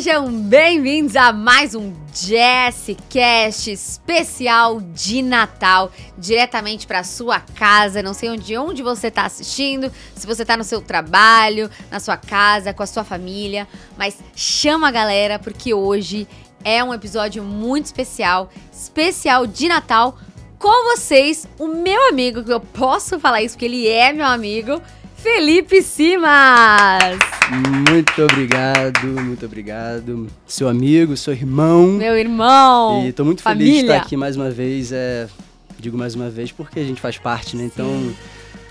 sejam bem-vindos a mais um Jazzcast especial de Natal, diretamente para sua casa. Não sei onde, onde você está assistindo, se você está no seu trabalho, na sua casa, com a sua família, mas chama a galera porque hoje é um episódio muito especial, especial de Natal com vocês, o meu amigo, que eu posso falar isso porque ele é meu amigo. Felipe Simas. Muito obrigado, muito obrigado. Seu amigo, seu irmão. Meu irmão. E tô muito família. feliz de estar aqui mais uma vez. É, digo mais uma vez porque a gente faz parte, né? Então,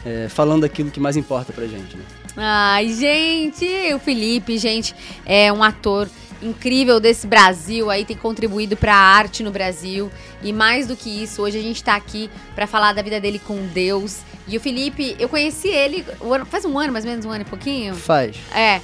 é, falando aquilo que mais importa pra gente, né? Ai, gente, o Felipe, gente, é um ator incrível desse Brasil, aí tem contribuído para a arte no Brasil. E mais do que isso, hoje a gente está aqui para falar da vida dele com Deus e o Felipe, eu conheci ele faz um ano, mais ou menos, um ano e pouquinho. Faz. É.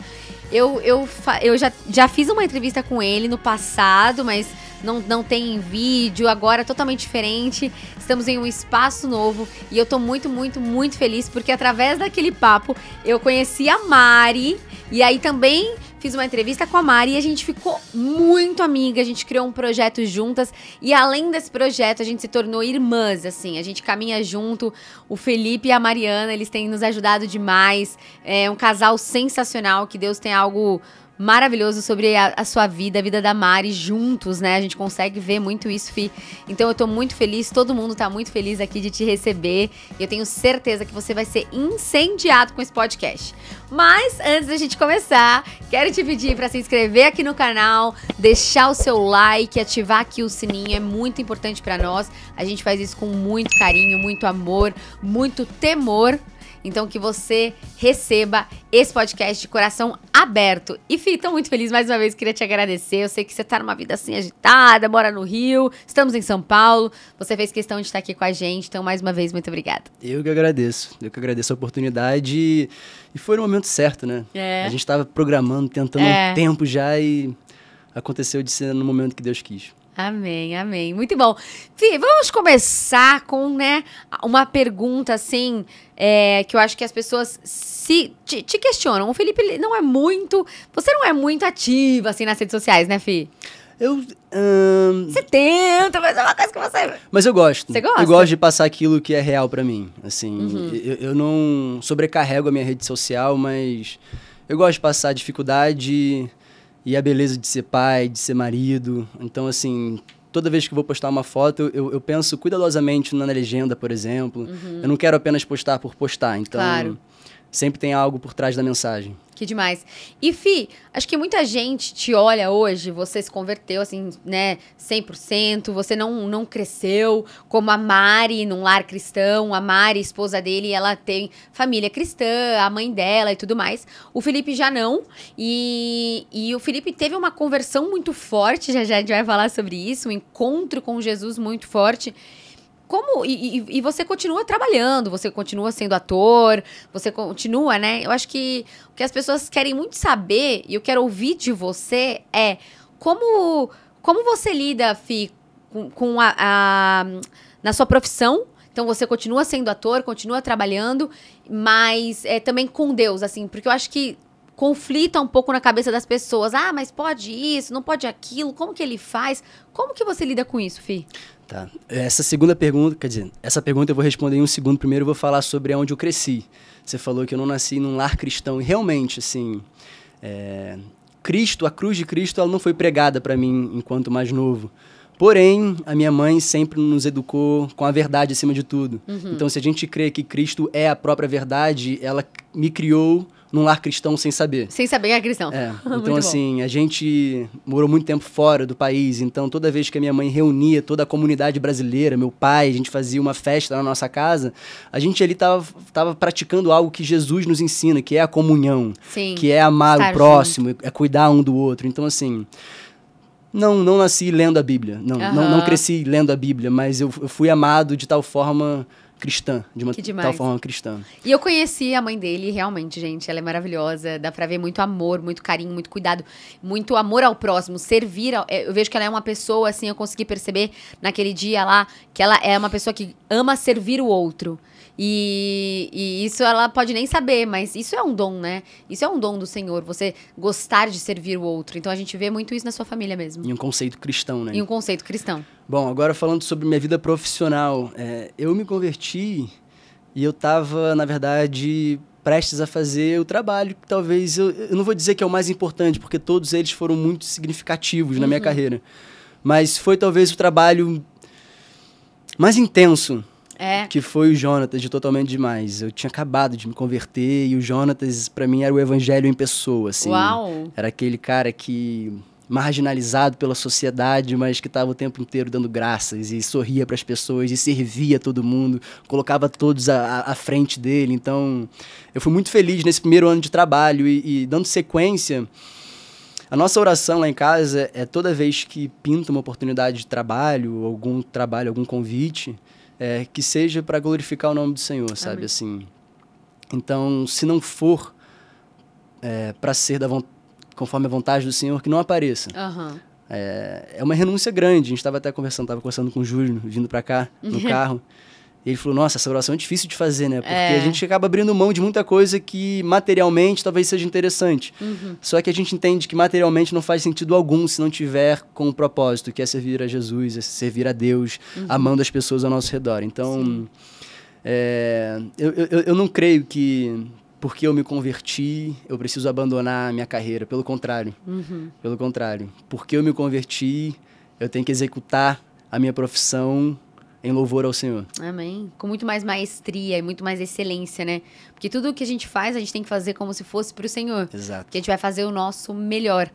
Eu, eu, eu já, já fiz uma entrevista com ele no passado, mas não, não tem vídeo, agora é totalmente diferente. Estamos em um espaço novo e eu tô muito, muito, muito feliz porque através daquele papo eu conheci a Mari e aí também fiz uma entrevista com a Mari e a gente ficou muito amiga, a gente criou um projeto juntas e além desse projeto a gente se tornou irmãs, assim, a gente caminha junto, o Felipe e a Mariana, eles têm nos ajudado demais, é um casal sensacional, que Deus tem algo maravilhoso sobre a, a, sua vida, a vida da Mari juntos, né? A gente consegue ver muito isso, Fih. Então eu tô muito feliz, todo mundo tá muito feliz aqui de te receber. E eu tenho certeza que você vai ser incendiado com esse podcast. Mas antes da gente começar, quero te pedir para se inscrever aqui no canal, deixar o seu like, ativar aqui o sininho, é muito importante para nós. A gente faz isso com muito carinho, muito amor, muito temor então que você receba esse podcast de coração aberto. E Fih, tão muito feliz mais uma vez, queria te agradecer. Eu sei que você tá numa vida assim agitada, mora no Rio, estamos em São Paulo. Você fez questão de estar aqui com a gente, então mais uma vez, muito obrigada. Eu que agradeço, eu que agradeço a oportunidade e foi no momento certo, né? É. A gente tava programando, tentando é. um tempo já e aconteceu de ser no momento que Deus quis. Amém, amém. Muito bom. Fih, vamos começar com, né, uma pergunta, assim, é, que eu acho que as pessoas se te, te, questionam. O Felipe não é muito... Você não é muito ativa, assim, nas redes sociais, né, Fih? Eu... Hum... Você tenta, mas é uma coisa que você... Mas eu gosto. Você gosta? Eu gosto de passar aquilo que é real para mim, assim. Uhum. Eu, eu não sobrecarrego a minha rede social, mas... Eu gosto de passar dificuldade e a beleza de ser pai, de ser marido. Então, assim, toda vez que vou postar uma foto, eu, eu penso cuidadosamente na legenda, por exemplo. Uhum. Eu não quero apenas postar por postar. Então, claro sempre tem algo por trás da mensagem. Que demais. E Fi, acho que muita gente te olha hoje, você se converteu assim, né, 100%, você não, não cresceu como a Mari num lar cristão, a Mari, esposa dele, ela tem família cristã, a mãe dela e tudo mais. O Felipe já não, e, e o Felipe teve uma conversão muito forte, já já a gente vai falar sobre isso, um encontro com Jesus muito forte como e, e, você continua trabalhando, você continua sendo ator, você continua, né? Eu acho que o que as pessoas querem muito saber e eu quero ouvir de você é como como você lida, Fi, com, com a, a na sua profissão. Então você continua sendo ator, continua trabalhando, mas é, também com Deus, assim, porque eu acho que conflita um pouco na cabeça das pessoas. Ah, mas pode isso, não pode aquilo, como que ele faz? Como que você lida com isso, Fi? Tá. Essa segunda pergunta, quer dizer, essa pergunta eu vou responder em um segundo. Primeiro eu vou falar sobre onde eu cresci. Você falou que eu não nasci num lar cristão. E realmente, assim, é, Cristo, a cruz de Cristo, ela não foi pregada para mim enquanto mais novo. Porém, a minha mãe sempre nos educou com a verdade acima de tudo. Uhum. Então, se a gente crê que Cristo é a própria verdade, ela me criou num lar cristão sem saber. Sem saber que é cristão. É. Então, assim, a gente morou muito tempo fora do país, então toda vez que a minha mãe reunia toda a comunidade brasileira, meu pai, a gente fazia uma festa na nossa casa, a gente ali tava, tava praticando algo que Jesus nos ensina, que é a comunhão, Sim. que é amar Estar o próximo, junto. é cuidar um do outro. Então, assim. Não, não nasci lendo a Bíblia. Não, uhum. não, não cresci lendo a Bíblia, mas eu, eu fui amado de tal forma cristã, de uma tal forma cristã. E eu conheci a mãe dele, realmente, gente, ela é maravilhosa, dá pra ver muito amor, muito carinho, muito cuidado, muito amor ao próximo, servir, ao, é, eu vejo que ela é uma pessoa, assim, eu consegui perceber naquele dia lá, que ela é uma pessoa que ama servir o outro. E, e, isso ela pode nem saber, mas isso é um dom, né? Isso é um dom do Senhor, você gostar de servir o outro. Então a gente vê muito isso na sua família mesmo. E um conceito cristão, né? E um conceito cristão. Bom, agora falando sobre minha vida profissional, é, eu me converti e eu estava, na verdade, prestes a fazer o trabalho que talvez eu, eu, não vou dizer que é o mais importante, porque todos eles foram muito significativos uhum. na minha uhum. carreira. Mas foi talvez o trabalho mais intenso é. Que foi o Jonatas, de Totalmente Demais. Eu tinha acabado de me converter e o Jonatas, para mim, era o evangelho em pessoa, assim. Uau! Era aquele cara que marginalizado pela sociedade, mas que estava o tempo inteiro dando graças e sorria para as pessoas e servia todo mundo, colocava todos à, frente dele. Então, eu fui muito feliz nesse primeiro ano de trabalho e, e, dando sequência. A nossa oração lá em casa é toda vez que pinta uma oportunidade de trabalho, algum trabalho, algum convite, é, que seja para glorificar o nome do Senhor, sabe? Amém. Assim. Então, se não for é, para ser da conforme a vontade do Senhor, que não apareça. Uhum. É, é uma renúncia grande. A gente estava até conversando, estava conversando com o Júlio vindo para cá no carro. E ele falou: Nossa, essa oração é difícil de fazer, né? Porque é. a gente acaba abrindo mão de muita coisa que materialmente talvez seja interessante. Uhum. Só que a gente entende que materialmente não faz sentido algum se não tiver com o propósito, que é servir a Jesus, é servir a Deus, uhum. amando as pessoas ao nosso redor. Então, é, eu, eu, eu não creio que porque eu me converti, eu preciso abandonar a minha carreira. Pelo contrário. Uhum. Pelo contrário. Porque eu me converti, eu tenho que executar a minha profissão em louvor ao Senhor. Amém. Com muito mais maestria e muito mais excelência, né? Porque tudo o que a gente faz, a gente tem que fazer como se fosse para o Senhor. Exato. Porque a gente vai fazer o nosso melhor.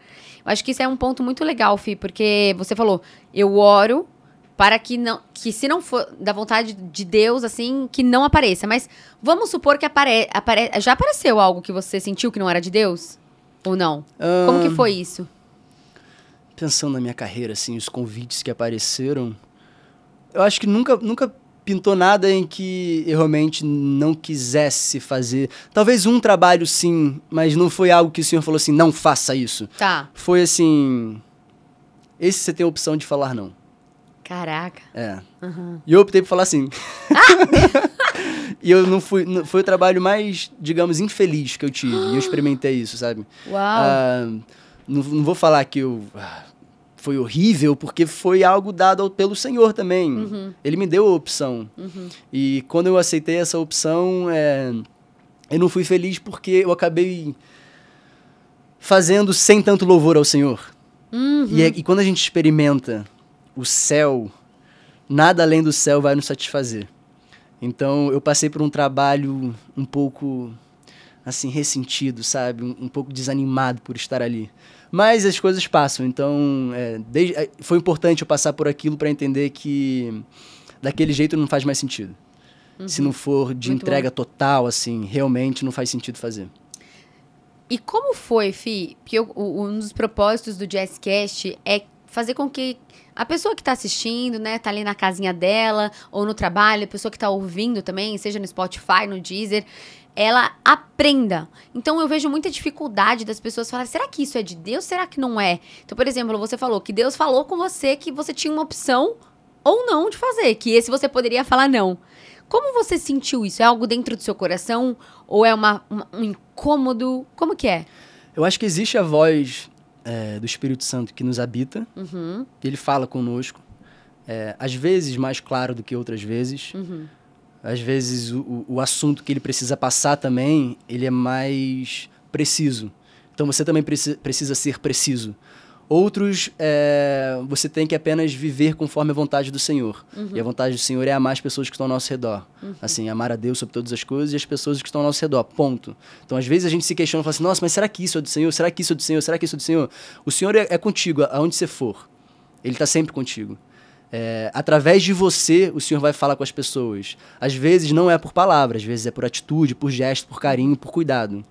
Eu acho que isso é um ponto muito legal, Fih, porque você falou, eu oro para que não que se não for da vontade de Deus assim que não apareça mas vamos supor que apare, apare, já apareceu algo que você sentiu que não era de Deus ou não como que foi isso pensando na minha carreira assim os convites que apareceram eu acho que nunca, nunca pintou nada em que eu realmente não quisesse fazer. Talvez um trabalho sim, mas não foi algo que o senhor falou assim, não faça isso. Tá. Foi assim. Esse você tem a opção de falar não. Caraca. É. Uhum. E eu optei por falar sim. Ah! e eu não fui. Não, foi o trabalho mais, digamos, infeliz que eu tive. e eu experimentei isso, sabe? Uau! Ah, não, não vou falar que eu. Ah, foi horrível porque foi algo dado pelo Senhor também. Uhum. Ele me deu a opção. Uhum. E quando eu aceitei essa opção, é, eu não fui feliz porque eu acabei fazendo sem tanto louvor ao Senhor. Uhum. E, é, e quando a gente experimenta o céu, nada além do céu vai nos satisfazer. Então eu passei por um trabalho um pouco assim ressentido, sabe, um, um pouco desanimado por estar ali. Mas as coisas passam, então é, desde, é, foi importante eu passar por aquilo para entender que daquele jeito não faz mais sentido. Uhum. Se não for de Muito entrega bom. total, assim, realmente não faz sentido fazer. E como foi, Fi? Porque eu, um dos propósitos do Jazzcast é fazer com que a pessoa que está assistindo, né, tá ali na casinha dela ou no trabalho, a pessoa que está ouvindo também, seja no Spotify, no Deezer, ela aprenda. Então eu vejo muita dificuldade das pessoas falarem, será que isso é de Deus? Será que não é? Então, por exemplo, você falou que Deus falou com você que você tinha uma opção ou não de fazer, que esse você poderia falar não. Como você sentiu isso? É algo dentro do seu coração ou é uma, uma um incômodo? Como que é? Eu acho que existe a voz é, do Espírito Santo que nos habita, uhum. que ele fala conosco, é, às vezes mais claro do que outras vezes. Uhum às vezes o, o assunto que ele precisa passar também, ele é mais preciso. Então você também precisa, precisa ser preciso. Outros, é, você tem que apenas viver conforme a vontade do Senhor. Uhum. E a vontade do Senhor é amar as pessoas que estão ao nosso redor. Uhum. Assim, amar a Deus sobre todas as coisas e as pessoas que estão ao nosso redor. Ponto. Então, às vezes a gente se questiona e fala assim: nossa, mas será que isso é do Senhor? Será que isso é do Senhor? Será que isso é do Senhor? O Senhor é, é contigo, aonde você for. Ele está sempre contigo. É, através de você, o Senhor vai falar com as pessoas. Às vezes não é por palavras, às vezes é por atitude, por gesto, por carinho, por cuidado.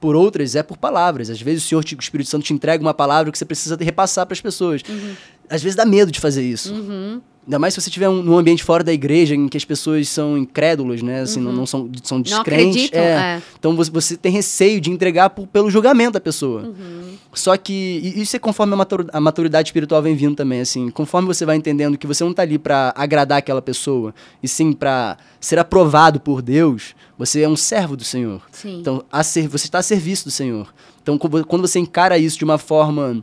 Por outras é por palavras. Às vezes o Senhor, o Espírito Santo, te entrega uma palavra que você precisa repassar para as pessoas. Uhum às vezes dá medo de fazer isso. Uhum. Ainda mais se você tiver um, ambiente fora da igreja em que as pessoas são incrédulos, né? Assim, uhum. não, não, são, são descrentes. Não é. É. Então você, você, tem receio de entregar por, pelo julgamento da pessoa. Uhum. Só que isso é conforme a maturidade espiritual vem vindo também, assim. Conforme você vai entendendo que você não está ali para agradar aquela pessoa, e sim para ser aprovado por Deus, você é um servo do Senhor. Sim. Então, ser, você está a serviço do Senhor. Então, quando você encara isso de uma forma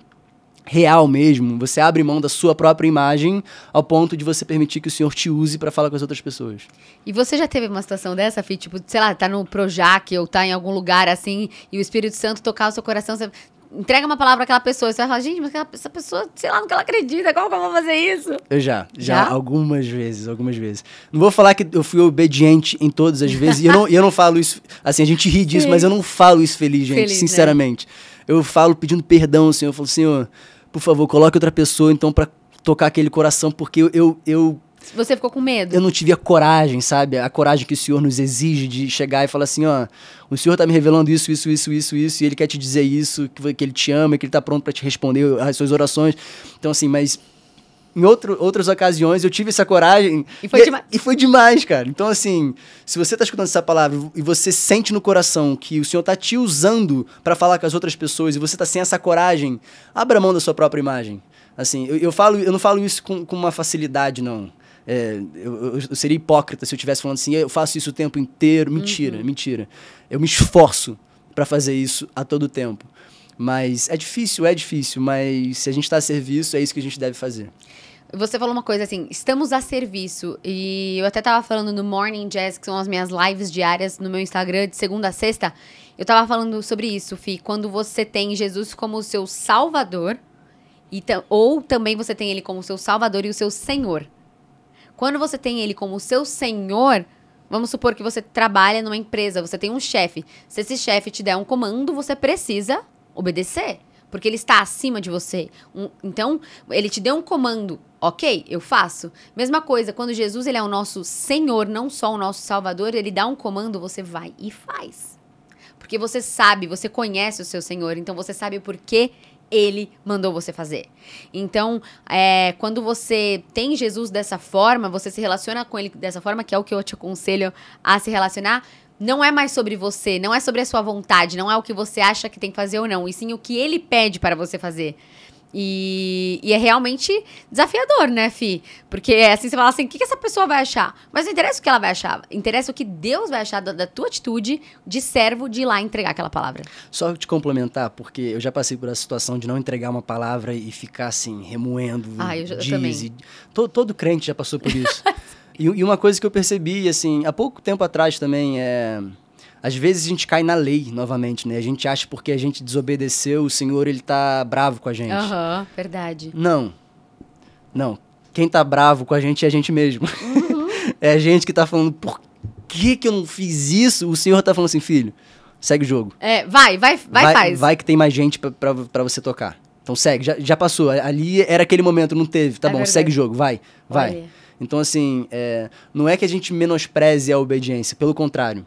real mesmo. Você abre mão da sua própria imagem ao ponto de você permitir que o senhor te use para falar com as outras pessoas. E você já teve uma situação dessa, Fih? Tipo, sei lá, tá no Projac ou tá em algum lugar assim e o Espírito Santo tocar o seu coração, você entrega uma palavra àquela pessoa, você vai falar, gente, mas essa pessoa, sei lá no que ela acredita, como que eu vou fazer isso? Eu já, já, já, algumas vezes, algumas vezes. Não vou falar que eu fui obediente em todas as vezes, e eu não, eu não falo isso, assim, a gente ri disso, Sim. mas eu não falo isso feliz, gente, feliz, né? sinceramente. Né? Eu falo pedindo perdão, Senhor, eu falo, Senhor... Assim, por favor, coloque outra pessoa então para tocar aquele coração, porque eu, eu, eu você ficou com medo? Eu não tive a coragem, sabe? A coragem que o senhor nos exige de chegar e falar assim, ó, o senhor tá me revelando isso, isso, isso, isso, isso, e ele quer te dizer isso, que, que ele te ama, que ele tá pronto para te responder as suas orações. Então, assim, mas em outro, outras ocasiões eu tive essa coragem. E foi, e, é, demais. e foi demais, cara. Então, assim, se você tá escutando essa palavra e você sente no coração que o Senhor tá te usando para falar com as outras pessoas e você tá sem essa coragem, abra mão da sua própria imagem. Assim, eu, eu falo, eu não falo isso com, com uma facilidade, não. É, eu, eu, seria hipócrita se eu estivesse falando assim, eu faço isso o tempo inteiro. Mentira, uhum. mentira. Eu me esforço para fazer isso a todo tempo. Mas é difícil, é difícil, mas se a gente está a serviço, é isso que a gente deve fazer. Você falou uma coisa assim, estamos a serviço. E eu até tava falando no Morning Jazz, que são as minhas lives diárias no meu Instagram, de segunda a sexta. Eu tava falando sobre isso, Fih. Quando você tem Jesus como o seu salvador, e ou também você tem ele como o seu salvador e o seu senhor. Quando você tem ele como o seu senhor, Vamos supor que você trabalha numa empresa, você tem um chefe. Se esse chefe te der um comando, você precisa obedecer, porque ele está acima de você. Um, então, ele te deu um comando, ok, eu faço. Mesma coisa, quando Jesus ele é o nosso Senhor, não só o nosso Salvador, ele dá um comando, você vai e faz. Porque você sabe, você conhece o seu Senhor, então você sabe por que ele mandou você fazer. Então, é, quando você tem Jesus dessa forma, você se relaciona com ele dessa forma, que é o que eu te aconselho a se relacionar, não é mais sobre você, não é sobre a sua vontade, não é o que você acha que tem que fazer ou não, e sim o que ele pede para você fazer. E, e, é realmente desafiador, né, Fi? Porque é assim você fala assim: o que, que essa pessoa vai achar? Mas não interessa o que ela vai achar, interessa o que Deus vai achar da, da tua atitude de servo de ir lá entregar aquela palavra. Só te complementar, porque eu já passei por essa situação de não entregar uma palavra e ficar assim, remoendo. Ah, eu, já, diz, eu também. E, todo crente já passou por isso. E, e, uma coisa que eu percebi, assim, há pouco tempo atrás também, é... Às vezes a gente cai na lei novamente, né? A gente acha porque a gente desobedeceu, o Senhor, ele tá bravo com a gente. Aham, uhum, verdade. Não. Não. Quem tá bravo com a gente é a gente mesmo. Uhum. é a gente que tá falando, por que que eu não fiz isso? O Senhor tá falando assim, filho, segue o jogo. É, vai, vai, vai, vai faz. Vai que tem mais gente para você tocar. Então segue, já, já passou. Ali era aquele momento, não teve. Tá é bom, verdade. segue o jogo, vai, vai. Olha. Então, assim, é, não é que a gente menospreze a obediência, pelo contrário.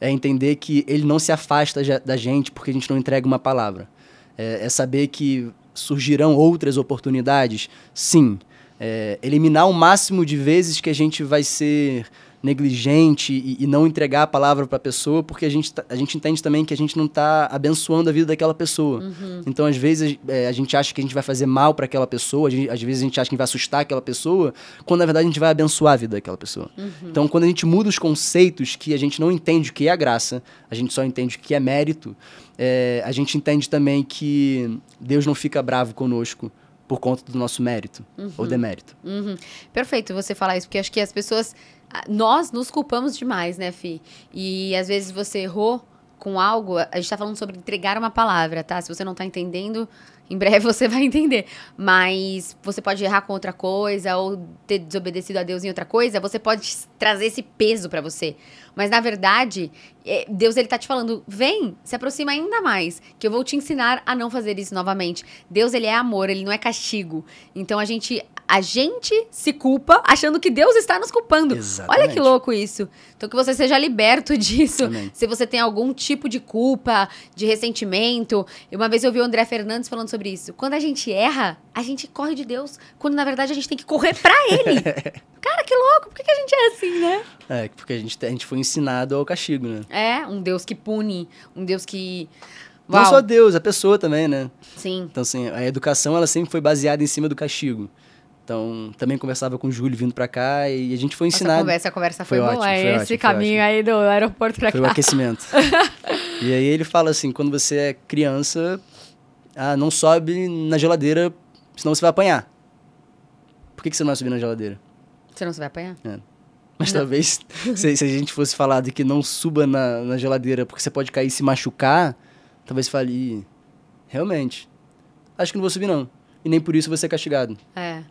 É entender que ele não se afasta da gente porque a gente não entrega uma palavra. É, é saber que surgirão outras oportunidades, sim. É, eliminar o máximo de vezes que a gente vai ser negligente e, e não entregar a palavra para a pessoa, porque a gente, a gente entende também que a gente não está abençoando a vida daquela pessoa. Uhum. Então, às vezes, é, a gente acha que a gente vai fazer mal para aquela pessoa, gente, às vezes a gente acha que vai assustar aquela pessoa, quando na verdade a gente vai abençoar a vida daquela pessoa. Uhum. Então, quando a gente muda os conceitos que a gente não entende o que é graça, a gente só entende o que é mérito, é, a gente entende também que Deus não fica bravo conosco por conta do nosso mérito uhum. ou demérito. Uhum. Perfeito você falar isso, porque acho que as pessoas ah, nós nos culpamos demais, né, Fi? E às vezes você errou com algo, a gente tá falando sobre entregar uma palavra, tá? Se você não tá entendendo, em breve você vai entender. Mas você pode errar com outra coisa ou ter desobedecido a Deus em outra coisa, você pode trazer esse peso para você. Mas na verdade, é, Deus ele tá te falando, vem, se aproxima ainda mais, que eu vou te ensinar a não fazer isso novamente. Deus ele é amor, ele não é castigo. Então a gente a gente se culpa achando que Deus está nos culpando. Exatamente. Olha que louco isso. Então que você seja liberto disso. Amém. Se você tem algum tipo de culpa, de ressentimento. Uma vez eu vi o André Fernandes falando sobre isso. Quando a gente erra, a gente corre de Deus, quando na verdade a gente tem que correr para ele. Cara, que louco. Por que a gente é assim, né? É, porque a gente, a gente foi ensinado ao castigo, né? É, um Deus que pune, um Deus que. Uau. Não só Deus, a pessoa também, né? Sim. Então, assim, a educação, ela sempre foi baseada em cima do castigo. Então, também conversava com o Júlio vindo pra cá e a gente foi ensinado. Essa conversa, a conversa foi, foi boa. Ótimo, é foi esse ótimo, caminho ótimo. aí do aeroporto pra foi cá. Foi o aquecimento. e aí ele fala assim: quando você é criança, ah, não sobe na geladeira, senão você vai apanhar. Por que, que você não vai subir na geladeira? Você não vai apanhar? É. Mas talvez se, se, a gente fosse falar de que não suba na, na geladeira porque você pode cair e se machucar, talvez fale, realmente, acho que não vou subir não. E nem por isso você é castigado. É.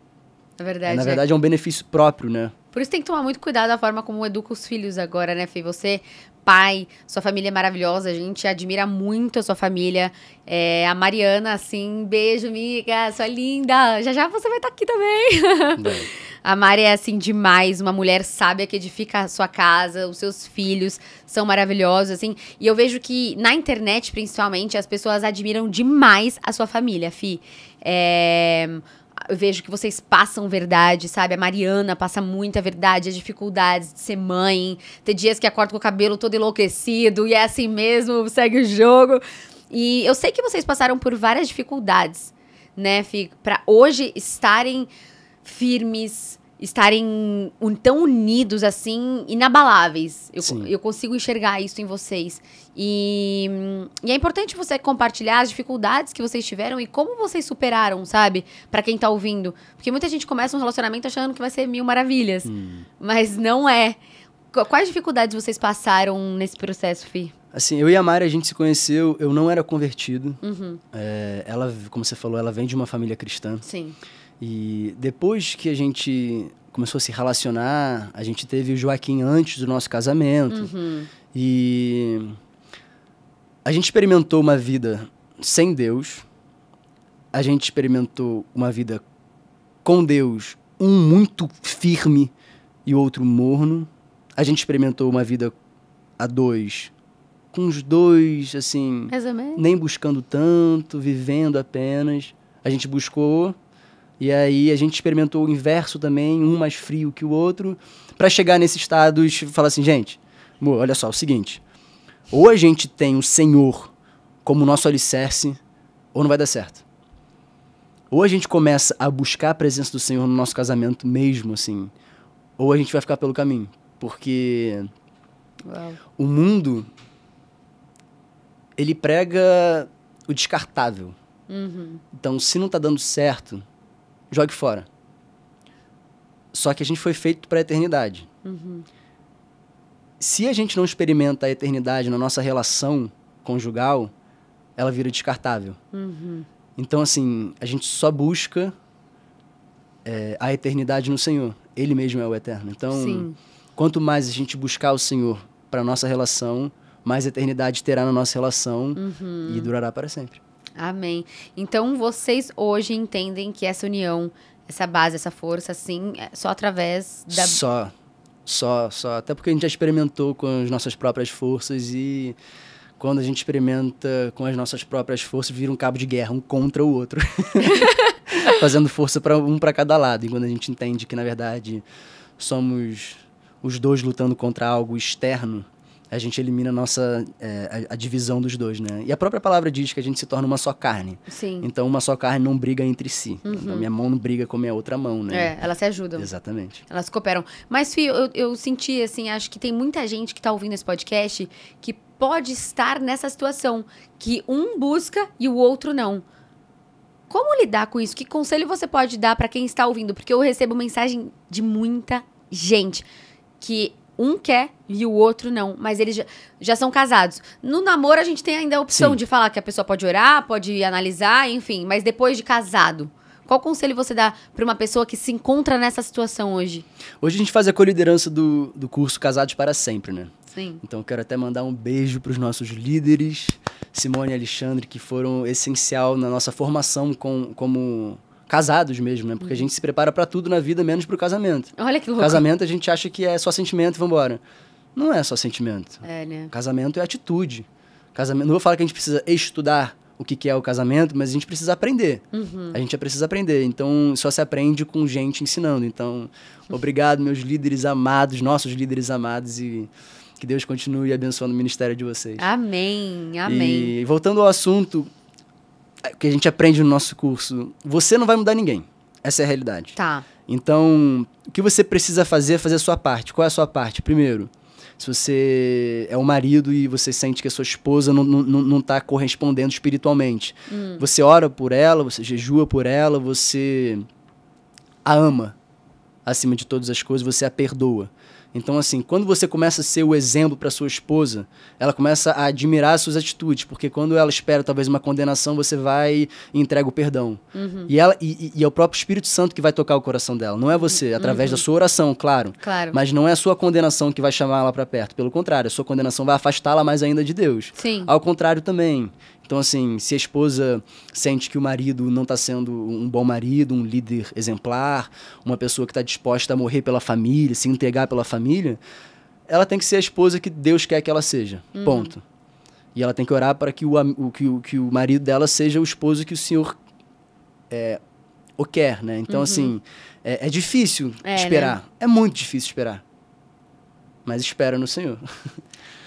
Na é verdade. Na é. verdade, é, é um benefício próprio, né? Por isso tem que tomar muito cuidado a forma como educa os filhos agora, né, Fê? Você, pai, sua família é maravilhosa, a gente admira muito a sua família. É, a Mariana, assim, beijo, amiga, sua linda. Já já você vai estar tá aqui também. A Mari é, assim, demais, uma mulher sábia que edifica a sua casa, os seus filhos são maravilhosos, assim. E eu vejo que na internet, principalmente, as pessoas admiram demais a sua família, Fi. É eu vejo que vocês passam verdade, sabe? A Mariana passa muita verdade, as dificuldades de ser mãe, ter dias que acorda com o cabelo todo enlouquecido e é assim mesmo, segue o jogo. E eu sei que vocês passaram por várias dificuldades, né, Fi? Pra hoje estarem firmes, estarem un, tão unidos assim, inabaláveis. Eu, eu consigo enxergar isso em vocês. E, e, é importante você compartilhar as dificuldades que vocês tiveram e como vocês superaram, sabe? Para quem tá ouvindo. Porque muita gente começa um relacionamento achando que vai ser mil maravilhas. Hum. Mas não é. Quais dificuldades vocês passaram nesse processo, Fi? Assim, eu e a Mari, a gente se conheceu, eu não era convertido. Uhum. É, ela, como você falou, ela vem de uma família cristã. Sim. E depois que a gente começou a se relacionar, a gente teve o Joaquim antes do nosso casamento. Uhum. E a gente experimentou uma vida sem Deus. A gente experimentou uma vida com Deus, um muito firme e outro morno. A gente experimentou uma vida a dois, com os dois, assim, nem buscando tanto, vivendo apenas. A gente buscou e aí a gente experimentou o inverso também, um mais frio que o outro, para chegar nesse estado e falar assim, gente, olha só, é o seguinte, ou a gente tem o Senhor como nosso alicerce, ou não vai dar certo. Ou a gente começa a buscar a presença do Senhor no nosso casamento mesmo, assim, ou a gente vai ficar pelo caminho, porque Uau. o mundo ele prega o descartável. Uhum. Então, se não está dando certo, jogue fora. Só que a gente foi feito para a eternidade. Uhum. Se a gente não experimenta a eternidade na nossa relação conjugal, ela vira descartável. Uhum. Então, assim, a gente só busca é, a eternidade no Senhor. Ele mesmo é o eterno. Então, Sim. quanto mais a gente buscar o Senhor para nossa relação, mais eternidade terá na nossa relação uhum. e durará para sempre. Amém. Então vocês hoje entendem que essa união, essa base, essa força, assim, é só através da. Só. Só, só. Até porque a gente já experimentou com as nossas próprias forças e quando a gente experimenta com as nossas próprias forças, vira um cabo de guerra, um contra o outro. Fazendo força para um para cada lado. E quando a gente entende que, na verdade, somos os dois lutando contra algo externo, a gente elimina a nossa é, a, a, divisão dos dois, né? E a própria palavra diz que a gente se torna uma só carne. Sim. Então uma só carne não briga entre si. Uhum. Então, minha mão não briga com a minha outra mão, né? É, elas se ajudam. Exatamente. Elas cooperam. Mas, Fih, eu, eu senti assim, acho que tem muita gente que está ouvindo esse podcast que pode estar nessa situação que um busca e o outro não. Como lidar com isso? Que conselho você pode dar para quem está ouvindo? Porque eu recebo mensagem de muita gente que um quer e o outro não, mas eles já, já são casados. No namoro, a gente tem ainda a opção Sim. de falar que a pessoa pode orar, pode analisar, enfim, mas depois de casado. Qual conselho você dá para uma pessoa que se encontra nessa situação hoje? Hoje a gente faz a co-liderança do, do curso Casados para Sempre, né? Sim. Então eu quero até mandar um beijo para os nossos líderes, Simone e Alexandre, que foram essencial na nossa formação com, como casados mesmo, né? Porque a uhum. gente se prepara para tudo na vida, menos para o casamento. Olha que louco. Casamento a gente acha que é só sentimento e vambora. Não é só sentimento. É, né? Casamento é atitude. Casamento, não vou falar que a gente precisa estudar o que, que é o casamento, mas a gente precisa aprender. Uhum. A gente precisa aprender. Então, só se aprende com gente ensinando. Então, obrigado, meus líderes amados, nossos líderes amados e que Deus continue abençoando o ministério de vocês. Amém, amém. E voltando ao assunto que a gente aprende no nosso curso, você não vai mudar ninguém. Essa é a realidade. Tá. Então, o que você precisa fazer é fazer a sua parte. Qual é a sua parte? Primeiro, se você é um marido e você sente que a sua esposa não, não, não tá correspondendo espiritualmente, hum. você ora por ela, você jejua por ela, você a ama acima de todas as coisas, você a perdoa. Então, assim, quando você começa a ser o exemplo para sua esposa, ela começa a admirar suas atitudes, porque quando ela espera talvez uma condenação, você vai e entrega o perdão. Uhum. E, ela, e, e, é o próprio Espírito Santo que vai tocar o coração dela. Não é você, uhum. através uhum. da sua oração, claro. claro. Mas não é a sua condenação que vai chamar ela para perto. Pelo contrário, a sua condenação vai afastá-la mais ainda de Deus. Sim. Ao contrário também. Então, assim, se a esposa sente que o marido não está sendo um bom marido, um líder exemplar, uma pessoa que está disposta a morrer pela família, se entregar pela família, ela tem que ser a esposa que Deus quer que ela seja. Uhum. Ponto. E ela tem que orar para que o, o, que, o, que o marido dela seja o esposo que o Senhor é, o quer, né? Então, uhum. assim, é, é difícil é, esperar. Né? É muito difícil esperar. Mas espera no Senhor.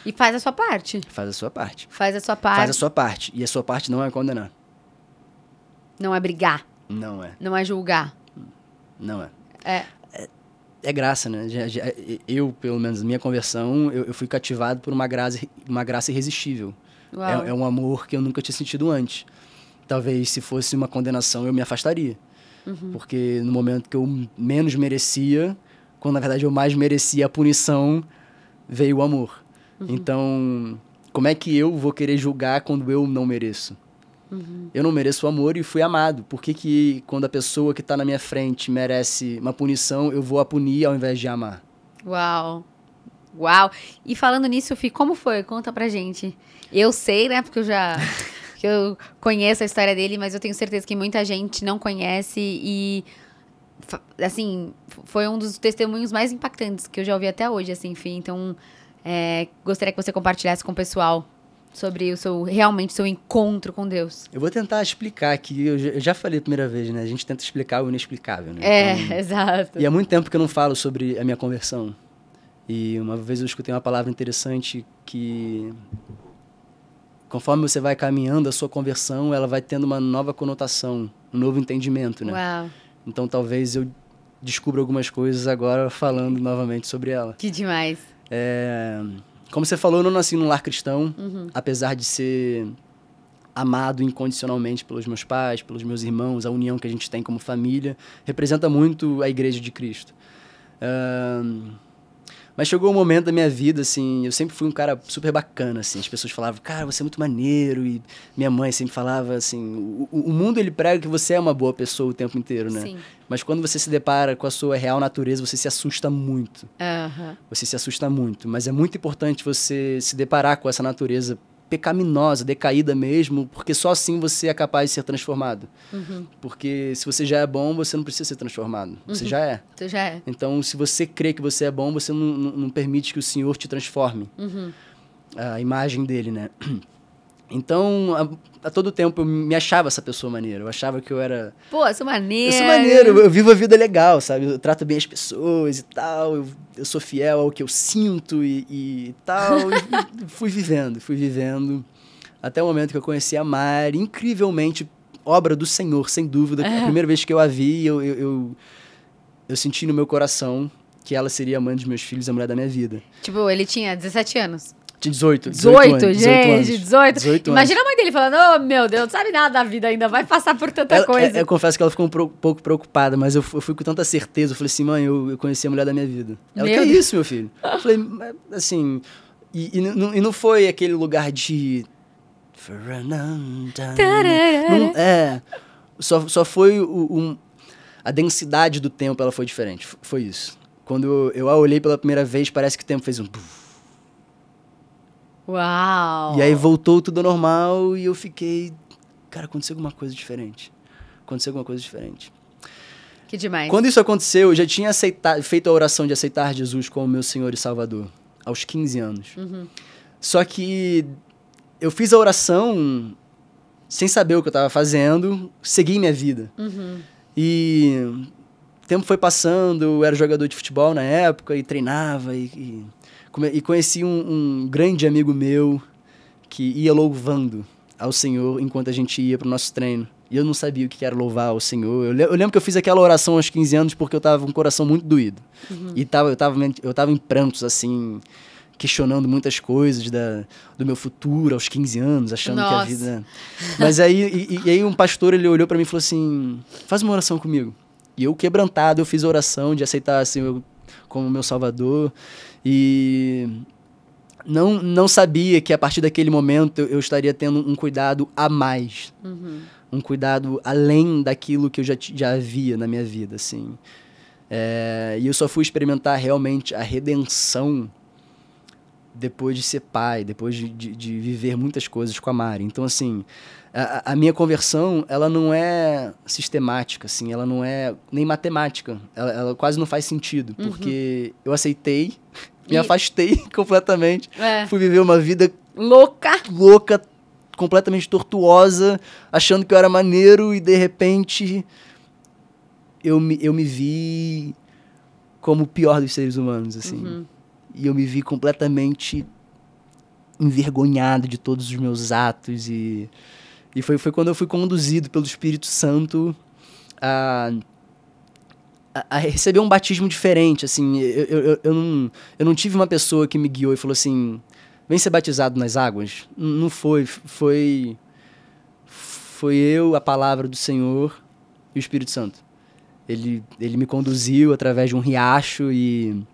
E faz a sua parte. Faz a sua parte. Faz a sua parte. Faz a sua parte. E a sua parte não é condenar. Não é brigar. Não é. Não é julgar. Não é. É. É, é graça, né? Eu, pelo menos, minha conversão, eu, eu, fui cativado por uma graça, uma graça irresistível. É, é um amor que eu nunca tinha sentido antes. Talvez se fosse uma condenação, eu me afastaria. Uhum. Porque no momento que eu menos merecia, quando na verdade eu mais merecia a punição, veio o amor. Uhum. Então, como é que eu vou querer julgar quando eu não mereço? Uhum. Eu não mereço o amor e fui amado. Por que, que quando a pessoa que está na minha frente merece uma punição, eu vou a punir ao invés de amar? Uau! Uau! E falando nisso, Fih, como foi? Conta pra gente. Eu sei, né? Porque eu já. que eu conheço a história dele, mas eu tenho certeza que muita gente não conhece e assim, foi um dos testemunhos mais impactantes que eu já ouvi até hoje, assim, Fih. Então, é, gostaria que você compartilhasse com o pessoal sobre o seu realmente seu encontro com Deus. Eu vou tentar explicar aqui. Eu já falei a primeira vez, né? A gente tenta explicar o inexplicável, né? É, então, exato. E há é muito tempo que eu não falo sobre a minha conversão. E uma vez eu escutei uma palavra interessante que conforme você vai caminhando a sua conversão, ela vai tendo uma nova conotação, um novo entendimento, né? Uau. Então talvez eu descubra algumas coisas agora falando novamente sobre ela. Que demais. É, como você falou, eu não nasci num lar cristão, uhum. apesar de ser amado incondicionalmente pelos meus pais, pelos meus irmãos, a união que a gente tem como família representa muito a Igreja de Cristo. Uh, mas chegou um momento da minha vida, assim, eu sempre fui um cara super bacana, assim. As pessoas falavam, cara, você é muito maneiro. E minha mãe sempre falava, assim, o, o mundo ele prega que você é uma boa pessoa o tempo inteiro, né? Sim. Mas quando você se depara com a sua real natureza, você se assusta muito. Uhum. Você se assusta muito. Mas é muito importante você se deparar com essa natureza pecaminosa, decaída mesmo, porque só assim você é capaz de ser transformado. Uhum. Porque se você já é bom, você não precisa ser transformado. Uhum. Você já é. Você já é. Então, se você crê que você é bom, você não, não, não permite que o Senhor te transforme. Uhum. A imagem dele, né? Então, a, a, todo tempo eu me achava essa pessoa maneira. Eu achava que eu era. Pô, eu sou maneiro. Eu sou maneiro, eu, vivo a vida legal, sabe? Eu trato bem as pessoas e tal. Eu, eu sou fiel ao que eu sinto e, e tal. e fui vivendo, fui vivendo. Até o momento que eu conheci a Mari, incrivelmente, obra do Senhor, sem dúvida. É. A primeira vez que eu a vi, eu, eu, eu, eu senti no meu coração que ela seria a mãe dos meus filhos, a mulher da minha vida. Tipo, ele tinha 17 anos? De 18. 18, 18 anos, gente, 18. 18 Imagina a mãe dele falando: oh, meu Deus, não sabe nada da vida ainda, vai passar por tanta ela, é, coisa. Eu, eu, confesso que ela ficou um pouco preocupada, mas eu, eu, fui com tanta certeza. Eu falei assim: mãe, eu, eu conheci a mulher da minha vida. Ela, meu que é isso, meu filho? Eu falei: assim. E, e, não, e não foi aquele lugar de. Não, é. Só, só foi o, um, a densidade do tempo, ela foi diferente. Foi isso. Quando eu, eu a olhei pela primeira vez, parece que o tempo fez um. Uau! E aí voltou tudo ao normal e eu fiquei. Cara, aconteceu alguma coisa diferente. Aconteceu alguma coisa diferente. Que demais. Quando isso aconteceu, eu já tinha aceitado, feito a oração de aceitar Jesus como meu Senhor e Salvador, aos 15 anos. Uhum. Só que eu fiz a oração sem saber o que eu estava fazendo, segui minha vida. Uhum. E o tempo foi passando, eu era jogador de futebol na época e treinava e, e e conheci um, um grande amigo meu que ia louvando ao Senhor enquanto a gente ia para o nosso treino. E eu não sabia o que era louvar ao Senhor. Eu, eu, lembro que eu fiz aquela oração aos 15 anos porque eu tava com um coração muito doído. Uhum. E tava, eu, tava, eu tava em prantos, assim, questionando muitas coisas da, do meu futuro aos 15 anos, achando Nossa. que a vida. Mas aí, e, e aí um pastor ele olhou para mim e falou assim: faz uma oração comigo. E eu, quebrantado, eu fiz a oração de aceitar assim, eu, como meu salvador. E não, não sabia que a partir daquele momento eu estaria tendo um cuidado a mais. Uhum. Um cuidado além daquilo que eu já, já havia na minha vida, assim. É, e eu só fui experimentar realmente a redenção depois de ser pai, depois de, de, de viver muitas coisas com a Mari. Então, assim, a, a, minha conversão, ela não é sistemática, assim, ela não é nem matemática. Ela, ela quase não faz sentido, uhum. porque uhum. eu aceitei me e... afastei completamente. É. Fui viver uma vida louca. Louca, completamente tortuosa, achando que eu era maneiro e de repente eu me, eu me vi como o pior dos seres humanos, assim. Uhum. E eu me vi completamente envergonhado de todos os meus atos e, e foi, foi quando eu fui conduzido pelo Espírito Santo a a, receber um batismo diferente, assim. Eu, eu, eu, não, eu não tive uma pessoa que me guiou e falou assim: vem ser batizado nas águas. não foi. Foi. Foi eu, a palavra do Senhor e o Espírito Santo. Ele, ele me conduziu através de um riacho e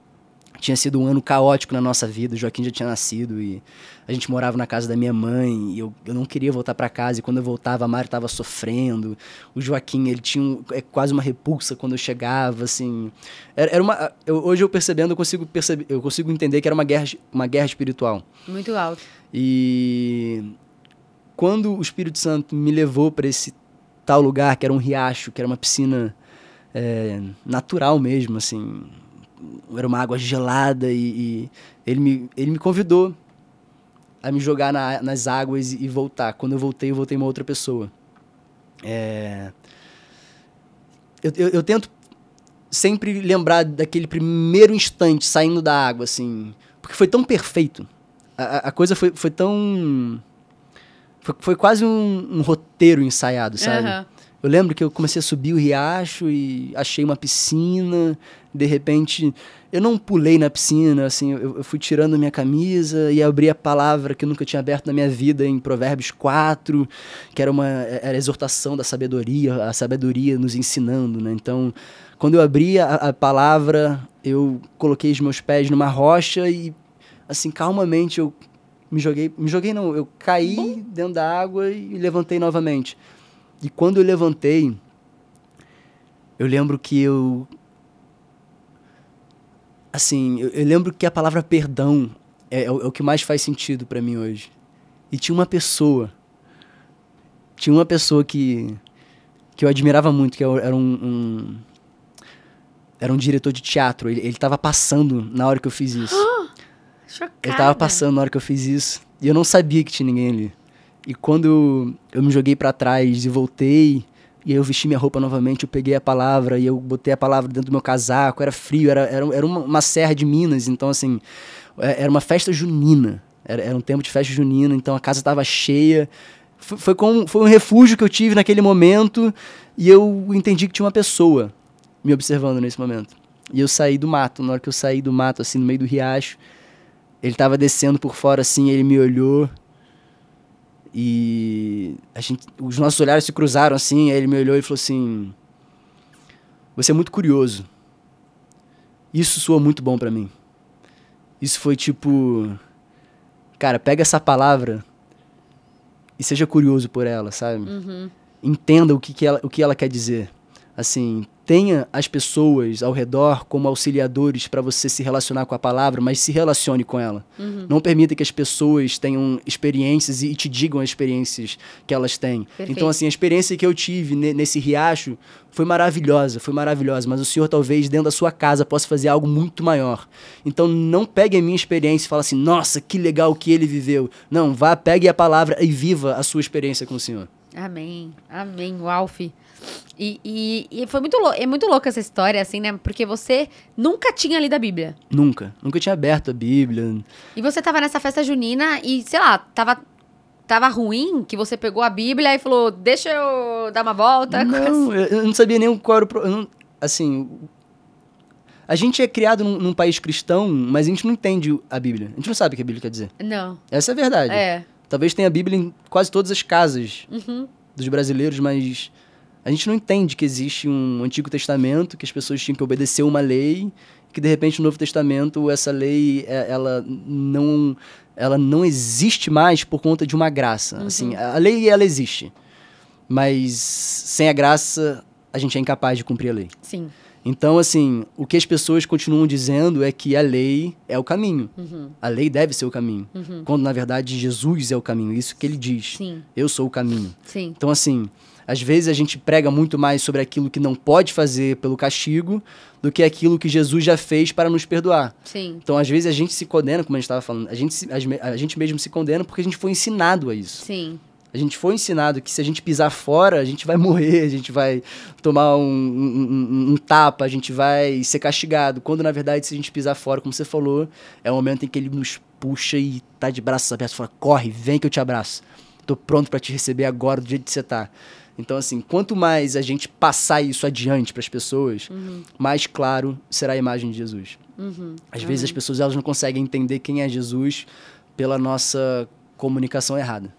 tinha sido um ano caótico na nossa vida, o Joaquim já tinha nascido e a gente morava na casa da minha mãe e eu, eu não queria voltar para casa e quando eu voltava a Mário estava sofrendo. O Joaquim, ele tinha um, é, quase uma repulsa quando eu chegava, assim. Era, era uma eu, hoje eu percebendo, eu consigo perceber, eu consigo entender que era uma guerra uma guerra espiritual. Muito alto. E quando o Espírito Santo me levou para esse tal lugar, que era um riacho, que era uma piscina é, natural mesmo, assim, era uma água gelada e, e ele, me, ele me convidou a me jogar na, nas águas e, e, voltar. Quando eu voltei, eu voltei uma outra pessoa. É... Eu, eu, eu, tento sempre lembrar daquele primeiro instante saindo da água, assim, porque foi tão perfeito. A, a coisa foi, foi tão. Foi, foi quase um, um roteiro ensaiado, sabe? Uhum. Eu lembro que eu comecei a subir o riacho e achei uma piscina. De repente, eu não pulei na piscina, assim, eu, eu fui tirando minha camisa e abri a palavra que eu nunca tinha aberto na minha vida em Provérbios 4, que era uma era exortação da sabedoria, a sabedoria nos ensinando, né? Então, quando eu abri a, a palavra, eu coloquei os meus pés numa rocha e assim, calmamente eu me joguei, me joguei não, eu caí dentro da água e levantei novamente. E quando eu levantei, eu lembro que eu. Assim, eu, eu lembro que a palavra perdão é, é, o, é o que mais faz sentido para mim hoje. E tinha uma pessoa. Tinha uma pessoa que. que eu admirava muito, que é era um, um era um diretor de teatro. Ele, ele tava passando na hora que eu fiz isso. Oh, chocada. Ele tava passando na hora que eu fiz isso. E eu não sabia que tinha ninguém ali. E quando eu me joguei para trás e voltei, e aí eu vesti minha roupa novamente, eu peguei a palavra e eu botei a palavra dentro do meu casaco, era frio, era, era, era uma, uma serra de Minas, então assim, é, era uma festa junina, era, era um tempo de festa junina, então a casa estava cheia, foi, foi, com, foi um refúgio que eu tive naquele momento e eu entendi que tinha uma pessoa me observando nesse momento. E eu saí do mato, na hora que eu saí do mato, assim, no meio do riacho, ele estava descendo por fora assim, ele me olhou e a gente, os nossos olhares se cruzaram assim, aí ele me olhou e falou assim: "Você é muito curioso. Isso soa muito bom para mim. Isso foi tipo, cara, pega essa palavra e seja curioso por ela, sabe? Uhum. Entenda o que, que ela, o que ela quer dizer. Assim, tenha as pessoas ao redor como auxiliadores para você se relacionar com a palavra, mas se relacione com ela. Uhum. Não permita que as pessoas tenham experiências e te digam as experiências que elas têm. Perfeito. Então, assim, a experiência que eu tive nesse riacho foi maravilhosa, foi maravilhosa, mas o senhor talvez dentro da sua casa possa fazer algo muito maior. Então, não pegue a minha experiência e fale assim, nossa, que legal que ele viveu. Não, vá, pegue a palavra e viva a sua experiência com o senhor. Amém, amém, Walf. E, e, e, foi muito é muito louca essa história, assim, né? Porque você nunca tinha lido a Bíblia. Nunca. Nunca tinha aberto a Bíblia. E você tava nessa festa junina e, sei lá, tava, tava ruim que você pegou a Bíblia e falou, deixa eu dar uma volta. Não, assim. eu não sabia nem qual era o... problema. assim, a gente é criado num, num, país cristão, mas a gente não entende a Bíblia. A gente não sabe o que a Bíblia quer dizer. Não. Essa é a verdade. É. Talvez tenha a Bíblia em quase todas as casas uhum. dos brasileiros, mas a gente não entende que existe um Antigo Testamento, que as pessoas tinham que obedecer uma lei, que de repente no Novo Testamento essa lei é, ela não ela não existe mais por conta de uma graça. Uhum. Assim, a lei ela existe, mas sem a graça a gente é incapaz de cumprir a lei. Sim. Então, assim, o que as pessoas continuam dizendo é que a lei é o caminho. Uhum. A lei deve ser o caminho. Uhum. Quando, na verdade, Jesus é o caminho. Isso que ele diz. Sim. Eu sou o caminho. Sim. Então, assim, às vezes a gente prega muito mais sobre aquilo que não pode fazer pelo castigo do que aquilo que Jesus já fez para nos perdoar. Sim. Então, às vezes a gente se condena, como a gente estava falando, a gente, a, a gente mesmo se condena porque a gente foi ensinado a isso. Sim. A gente foi ensinado que se a gente pisar fora, a gente vai morrer, a gente vai tomar um, um, um, um, tapa, a gente vai ser castigado. Quando, na verdade, se a gente pisar fora, como você falou, é o momento em que ele nos puxa e tá de braços abertos, fala, corre, vem que eu te abraço. Tô pronto para te receber agora do jeito que você tá. Então, assim, quanto mais a gente passar isso adiante para as pessoas, uhum. mais claro será a imagem de Jesus. Uhum. Às uhum. vezes as pessoas elas não conseguem entender quem é Jesus pela nossa comunicação errada.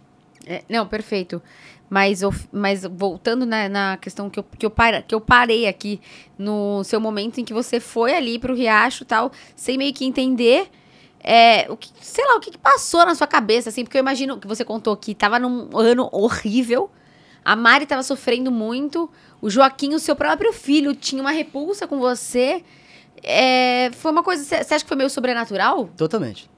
É, não, perfeito. Mas, mas voltando na, né, na questão que eu, que, eu para, que eu parei aqui, no seu momento em que você foi ali para o riacho e tal, sem meio que entender é, o que, sei lá, o que, que, passou na sua cabeça, assim, porque eu imagino que você contou que estava num ano horrível, a Mari estava sofrendo muito. O Joaquim, o seu próprio filho, tinha uma repulsa com você. É, foi uma coisa. Você acha que foi meio sobrenatural? Totalmente.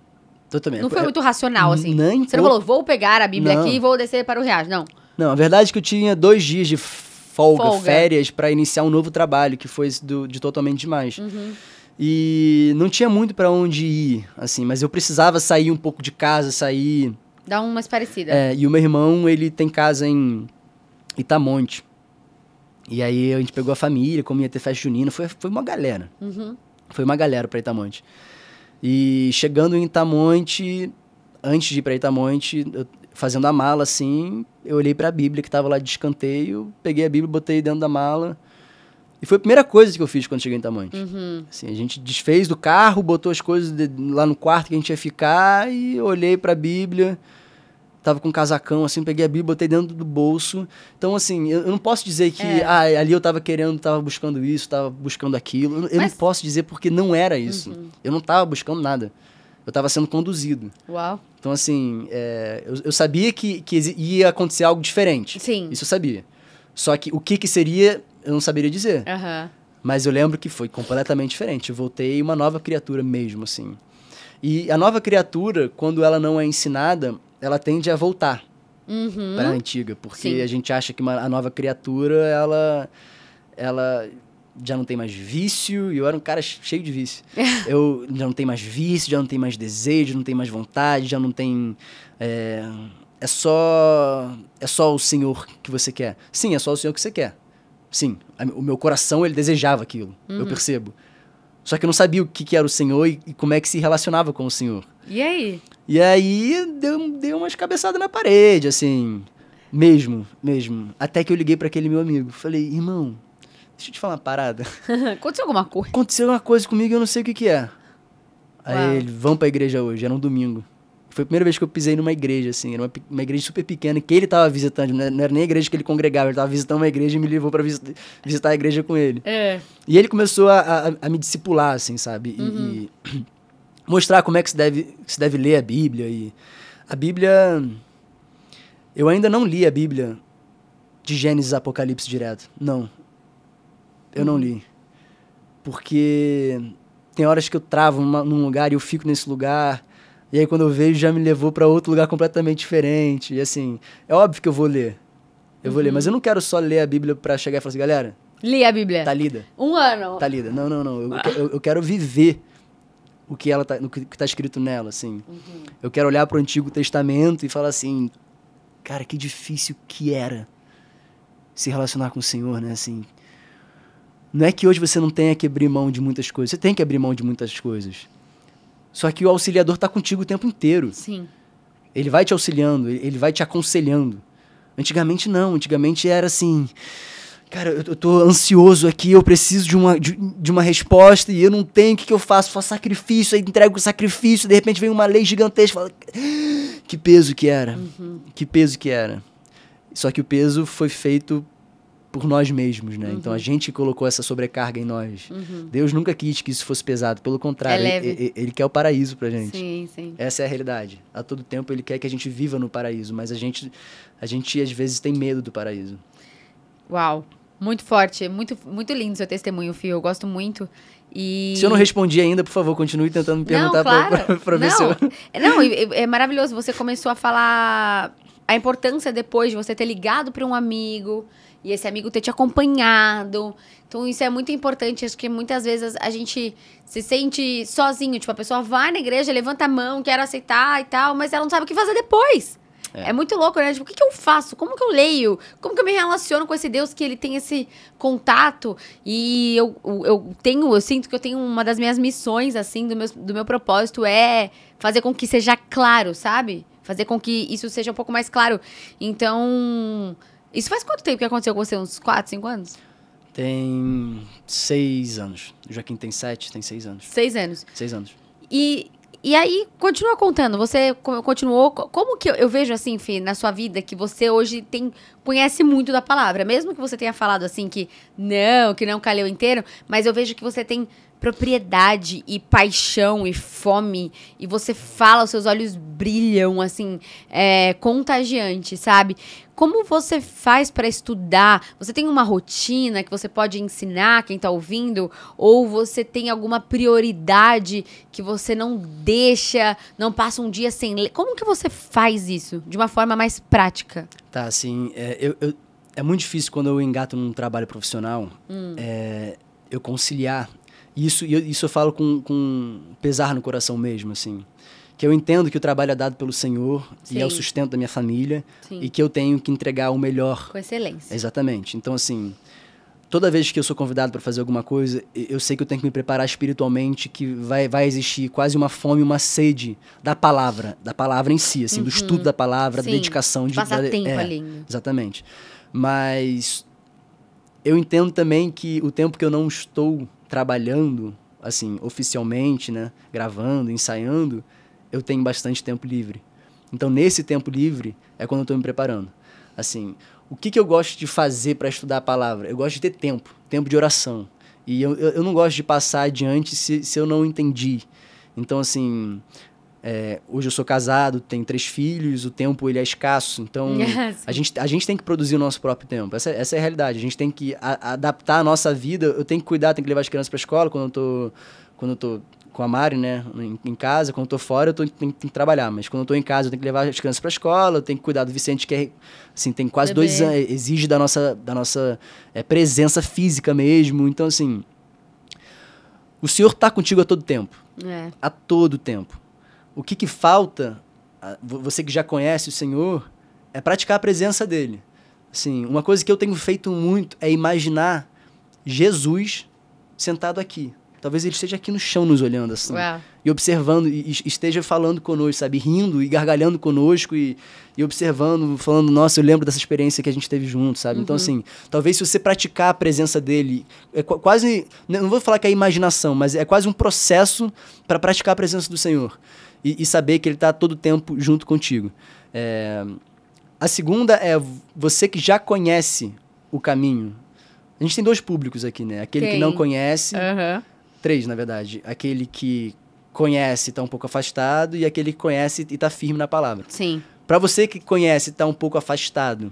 Totalmente. Não foi muito racional, assim. Nem você não falou, vou pegar a Bíblia não. aqui e vou descer para o Riacho. Não. Não, a verdade é que eu tinha dois dias de folga, folga. férias, para iniciar um novo trabalho, que foi do, de totalmente demais. Uhum. E não tinha muito para onde ir, assim, mas eu precisava sair um pouco de casa, sair. Dar umas parecidas. É, e o meu irmão, ele tem casa em Itamonte. E aí a gente pegou a família, como ia ter festa junina, foi, foi uma galera. Uhum. Foi uma galera pra Itamonte. E chegando em Itamonte, antes de ir pra Itamonte, eu, fazendo a mala assim, eu olhei para a Bíblia que tava lá de escanteio, peguei a Bíblia, botei dentro da mala. E foi a primeira coisa que eu fiz quando cheguei em Itamonte. Uhum. Assim, a gente desfez do carro, botou as coisas de, lá no quarto que a gente ia ficar e olhei para a Bíblia tava com um casacão, assim, peguei a Bíblia, botei dentro do bolso. Então, assim, eu, eu não posso dizer que é. ah, ali eu tava querendo, tava buscando isso, tava buscando aquilo. Eu, eu não posso dizer porque não era isso. Uhum. Eu não tava buscando nada. Eu tava sendo conduzido. Uau. Então, assim, é, eu, eu, sabia que, que ia acontecer algo diferente. Sim. Isso eu sabia. Só que o que que seria, eu não saberia dizer. Uhum. Mas eu lembro que foi completamente diferente. Eu voltei uma nova criatura mesmo, assim. E a nova criatura, quando ela não é ensinada, ela tende a voltar uhum. para a antiga, porque Sim. a gente acha que uma, a nova criatura, ela, ela já não tem mais vício, e eu era um cara cheio de vício. eu já não tem mais vício, já não tem mais desejo, não tem mais vontade, já não tem... É, é só é só o senhor que você quer. Sim, é só o senhor que você quer. Sim, o meu coração ele desejava aquilo, uhum. eu percebo. Só que eu não sabia o que, que era o Senhor e, e, como é que se relacionava com o Senhor. E aí? E aí deu, deu umas cabeçadas na parede, assim. Mesmo, mesmo. Até que eu liguei para aquele meu amigo. Falei, irmão, deixa eu te falar uma parada. Aconteceu alguma coisa? Aconteceu uma coisa comigo e eu não sei o que, que é. Uau. Aí ele, vamos pra igreja hoje, era um domingo. Foi a primeira vez que eu pisei numa igreja, assim. Era uma, uma igreja super pequena que ele estava visitando. Né, não era, nem a igreja que ele congregava, ele estava visitando uma igreja e me levou para visitar, visitar, a igreja com ele. É. E ele começou a, a, a me discipular, assim, sabe? E, uhum. e mostrar como é que se deve, se deve ler a Bíblia. E a Bíblia. Eu ainda não li a Bíblia de Gênesis Apocalipse direto. Não. Eu não uhum. li. Porque tem horas que eu travo num lugar e eu fico nesse lugar e aí quando eu vejo já me levou para outro lugar completamente diferente. E assim, é óbvio que eu vou ler. Eu uhum. vou ler, mas eu não quero só ler a Bíblia para chegar e falar assim, galera, li a Bíblia. Tá lida. Um ano. Tá lida. Não, não, não. Eu, eu, eu quero viver o que ela tá, o que está escrito nela, assim. Uhum. Eu quero olhar para o Antigo Testamento e falar assim, cara, que difícil que era se relacionar com o Senhor, né? Assim, não é que hoje você não tenha que abrir mão de muitas coisas. Você tem que abrir mão de muitas coisas. Só que o auxiliador está contigo o tempo inteiro. Sim. Ele vai te auxiliando, ele vai te aconselhando. Antigamente não, antigamente era assim. Cara, eu, eu tô ansioso aqui, eu preciso de uma, de, de uma resposta e eu não tenho, o que, que eu faço? Faço sacrifício, aí entrego o sacrifício, de repente vem uma lei gigantesca. Fala, ah, que peso que era. Uhum. Que peso que era. Só que o peso foi feito por nós mesmos, né? Uhum. Então a uhum. gente colocou essa sobrecarga em nós. Uhum. Deus nunca quis que isso fosse pesado, pelo contrário, é ele, ele, quer o paraíso pra gente. Sim, sim. Essa é a realidade. A todo tempo ele quer que a gente viva no paraíso, mas a gente a gente às vezes tem medo do paraíso. Uau, muito forte, muito muito lindo seu testemunho, Fio. Eu gosto muito. E... Se eu não respondi ainda, por favor, continue tentando me perguntar para ver se eu... Não, é, é maravilhoso. Você começou a falar a importância depois de você ter ligado para um amigo e esse amigo ter te acompanhado. Então, isso é muito importante. Acho que muitas vezes a gente se sente sozinho. Tipo, a pessoa vai na igreja, levanta a mão, quer aceitar e tal, mas ela não sabe o que fazer depois. É. é. muito louco, né? Tipo, o que, que, eu faço? Como que eu leio? Como que eu me relaciono com esse Deus que ele tem esse contato? E eu, eu tenho, eu sinto que eu tenho uma das minhas missões, assim, do meu, do meu propósito é fazer com que seja claro, sabe? Fazer com que isso seja um pouco mais claro. Então, isso faz quanto tempo que aconteceu com você? Uns 4, 5 anos? Tem seis anos. O Joaquim tem sete, tem seis anos. Seis anos. Seis anos. E e aí, continua contando, você continuou, como que eu, eu vejo assim, Fih, na sua vida, que você hoje tem, conhece muito da palavra, mesmo que você tenha falado assim que não, que não calhou inteiro, mas eu vejo que você tem propriedade e paixão e fome e você fala, os seus olhos brilham, assim, é contagiante, sabe? Como você faz para estudar? Você tem uma rotina que você pode ensinar quem está ouvindo? Ou você tem alguma prioridade que você não deixa, não passa um dia sem ler? Como que você faz isso de uma forma mais prática? Tá, assim, é, eu, eu, é muito difícil quando eu engato num trabalho profissional hum. é, eu conciliar isso, isso eu falo com, com pesar no coração mesmo, assim. Que eu entendo que o trabalho é dado pelo Senhor Sim. e é o sustento da minha família Sim. e que eu tenho que entregar o melhor. Com excelência. Exatamente. Então, assim, toda vez que eu sou convidado para fazer alguma coisa, eu sei que eu tenho que me preparar espiritualmente, que vai, vai existir quase uma fome, uma sede da palavra, da palavra em si, assim, uhum. do estudo da palavra, Sim. da dedicação. De, Passar da, tempo é, ali. Exatamente. Mas eu entendo também que o tempo que eu não estou trabalhando, assim, oficialmente, né? Gravando, ensaiando, eu tenho bastante tempo livre. Então, nesse tempo livre é quando eu estou me preparando. Assim, o que, que eu gosto de fazer para estudar a palavra? Eu gosto de ter tempo, tempo de oração. E eu, eu, eu não gosto de passar adiante se, se eu não entendi. Então, assim, é, hoje eu sou casado, tenho três filhos, o tempo ele é escasso, então ah, a, gente, a gente tem que produzir o nosso próprio tempo. Essa, essa é a realidade. A gente tem que a, adaptar a nossa vida. Eu tenho que cuidar, tenho que levar as crianças para a escola quando eu tô quando eu tô com a Mari, né, em, em casa. Quando eu tô fora, eu tô, tenho, que trabalhar, mas quando eu tô em casa, eu tenho que levar as crianças para a escola, eu tenho que cuidar do Vicente que é, assim, tem quase Bebê. dois anos, exige da nossa da nossa é, presença física mesmo. Então assim, o Senhor está contigo a todo tempo. É. A todo tempo o que, que falta, você que já conhece o Senhor, é praticar a presença dele. Assim, uma coisa que eu tenho feito muito é imaginar Jesus sentado aqui. Talvez ele esteja aqui no chão nos olhando assim. E observando, e esteja falando conosco, sabe? Rindo e gargalhando conosco e, e, observando, falando, nossa, eu lembro dessa experiência que a gente teve junto, sabe? Então, uhum. Então, assim, talvez se você praticar a presença dele, é quase. Né, não vou falar que é imaginação, mas é quase um processo para praticar a presença do Senhor e, e saber que ele está todo tempo junto contigo. É, a segunda é você que já conhece o caminho. A gente tem dois públicos aqui, né? Aquele que não conhece, uhum. três na verdade. Aquele que conhece está um pouco afastado e aquele que conhece e está firme na palavra. Sim. Para você que conhece e está um pouco afastado,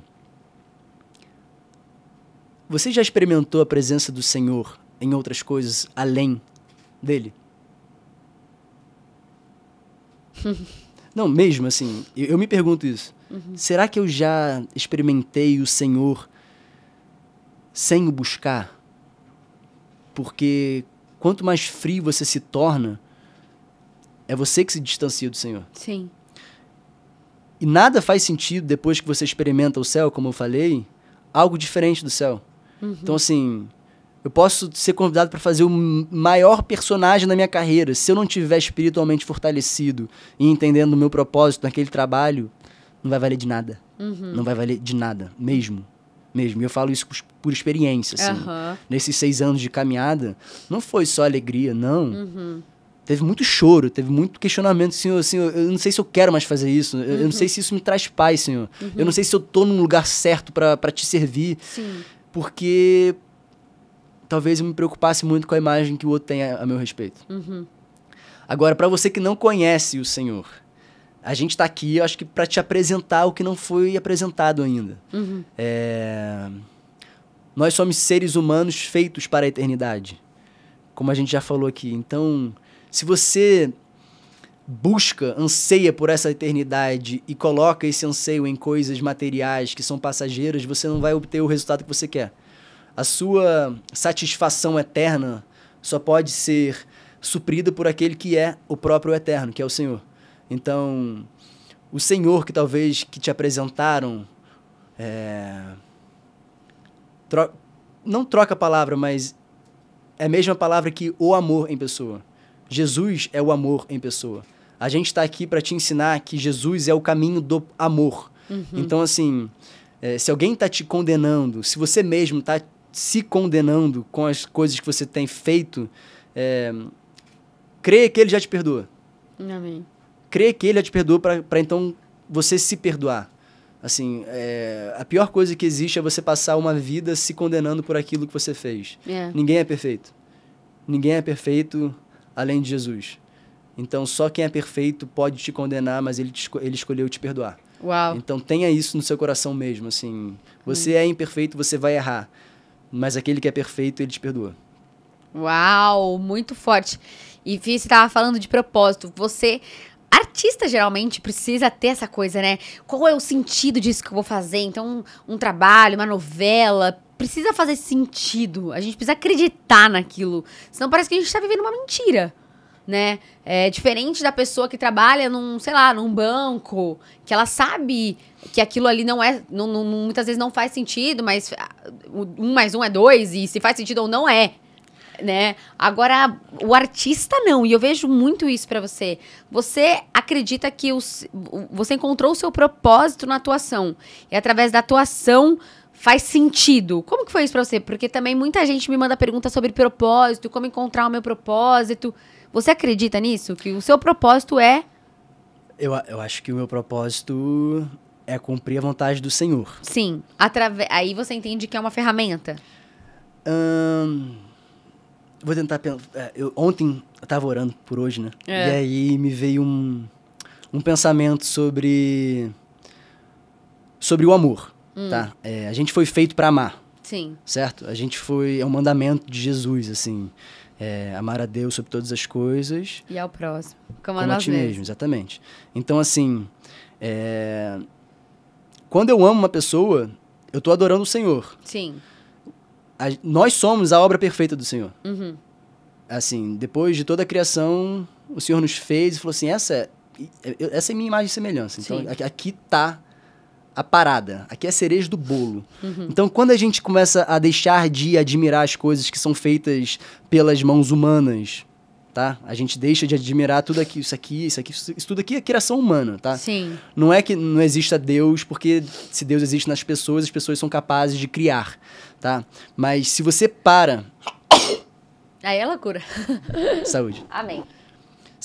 você já experimentou a presença do Senhor em outras coisas além dele? Não, mesmo assim, eu, eu me pergunto isso. Uhum. Será que eu já experimentei o Senhor sem o buscar? Porque quanto mais frio você se torna, é você que se distancia do Senhor. Sim. E nada faz sentido depois que você experimenta o céu, como eu falei, algo diferente do céu. Uhum. Então, assim, eu posso ser convidado para fazer o maior personagem da minha carreira. Se eu não tiver espiritualmente fortalecido e entendendo o meu propósito naquele trabalho, não vai valer de nada. Uhum. Não vai valer de nada, mesmo. Mesmo. E eu falo isso por experiência, assim. Uhum. Nesses seis anos de caminhada, não foi só alegria, não. Uhum. Teve muito choro, teve muito questionamento, Senhor, Senhor, eu não sei se eu quero mais fazer isso, eu, eu não sei uhum. se isso me traz paz, Senhor. Eu não uhum. sei se eu tô num lugar certo para te servir. Sim. Porque talvez eu me preocupasse muito com a imagem que o outro tem a, a meu respeito. Uhum. Agora, para você que não conhece o Senhor, a gente está aqui, eu acho que para te apresentar o que não foi apresentado ainda. Uhum. É... Nós somos seres humanos feitos para a eternidade, como a gente já falou aqui. Então, se você busca, anseia por essa eternidade e coloca esse anseio em coisas materiais que são passageiras, você não vai obter o resultado que você quer a sua satisfação eterna só pode ser suprida por aquele que é o próprio eterno, que é o Senhor. Então, o Senhor que talvez que te apresentaram, é, tro, não troca a palavra, mas é a mesma palavra que o amor em pessoa. Jesus é o amor em pessoa. A gente está aqui para te ensinar que Jesus é o caminho do amor. Uhum. Então, assim, é, se alguém está te condenando, se você mesmo está se condenando com as coisas que você tem feito, é, crê que ele já te perdoa. Amém. Crê que ele já te perdoa para então você se perdoar. Assim, é, a pior coisa que existe é você passar uma vida se condenando por aquilo que você fez. É. Ninguém é perfeito. Ninguém é perfeito além de Jesus. Então, só quem é perfeito pode te condenar, mas ele, te, ele escolheu te perdoar. Uau. Então, tenha isso no seu coração mesmo, assim. Você hum. é imperfeito, você vai errar mas aquele que é perfeito, ele te perdoa. Uau, muito forte. E você estava falando de propósito. Você, artista, geralmente precisa ter essa coisa, né? Qual é o sentido disso que eu vou fazer? Então, um, um trabalho, uma novela, precisa fazer sentido. A gente precisa acreditar naquilo. Senão parece que a gente está vivendo uma mentira né? É diferente da pessoa que trabalha num, sei lá, num banco, que ela sabe que aquilo ali não é, não, não, muitas vezes não faz sentido, mas ah, um mais um é dois, e se faz sentido ou não é, né? Agora, o artista não, e eu vejo muito isso para você. Você acredita que os, você encontrou o seu propósito na atuação, e através da atuação faz sentido. Como que foi isso pra você? Porque também muita gente me manda perguntas sobre propósito, como encontrar o meu propósito. Você acredita nisso? Que o seu propósito é. Eu, eu acho que o meu propósito é cumprir a vontade do Senhor. Sim. Atrave... Aí você entende que é uma ferramenta? vou tentar pensar. É, eu, ontem eu tava orando por hoje, né? É. E aí me veio um, um pensamento sobre. sobre o amor. Hum. Tá? É, a gente foi feito para amar. Sim. Certo? A gente foi. É um mandamento de Jesus, assim. É, amar a Deus sobre todas as coisas. E ao próximo. Como, como a, nós ti mesmo, exatamente. Então, assim, é... quando eu amo uma pessoa, eu estou adorando o Senhor. Sim. A... nós somos a obra perfeita do Senhor. Uhum. Assim, depois de toda a criação, o Senhor nos fez e falou assim: essa é, é essa é minha imagem e semelhança. Então, Sim. aqui está a parada, aqui é a cereja do bolo. Uhum. Então, quando a gente começa a deixar de admirar as coisas que são feitas pelas mãos humanas, tá? A gente deixa de admirar tudo aqui, isso aqui, isso aqui, isso tudo aqui é criação humana, tá? Sim. Não é que não exista Deus, porque se Deus existe nas pessoas, as pessoas são capazes de criar, tá? Mas se você para Aí ela é cura. Saúde. Amém.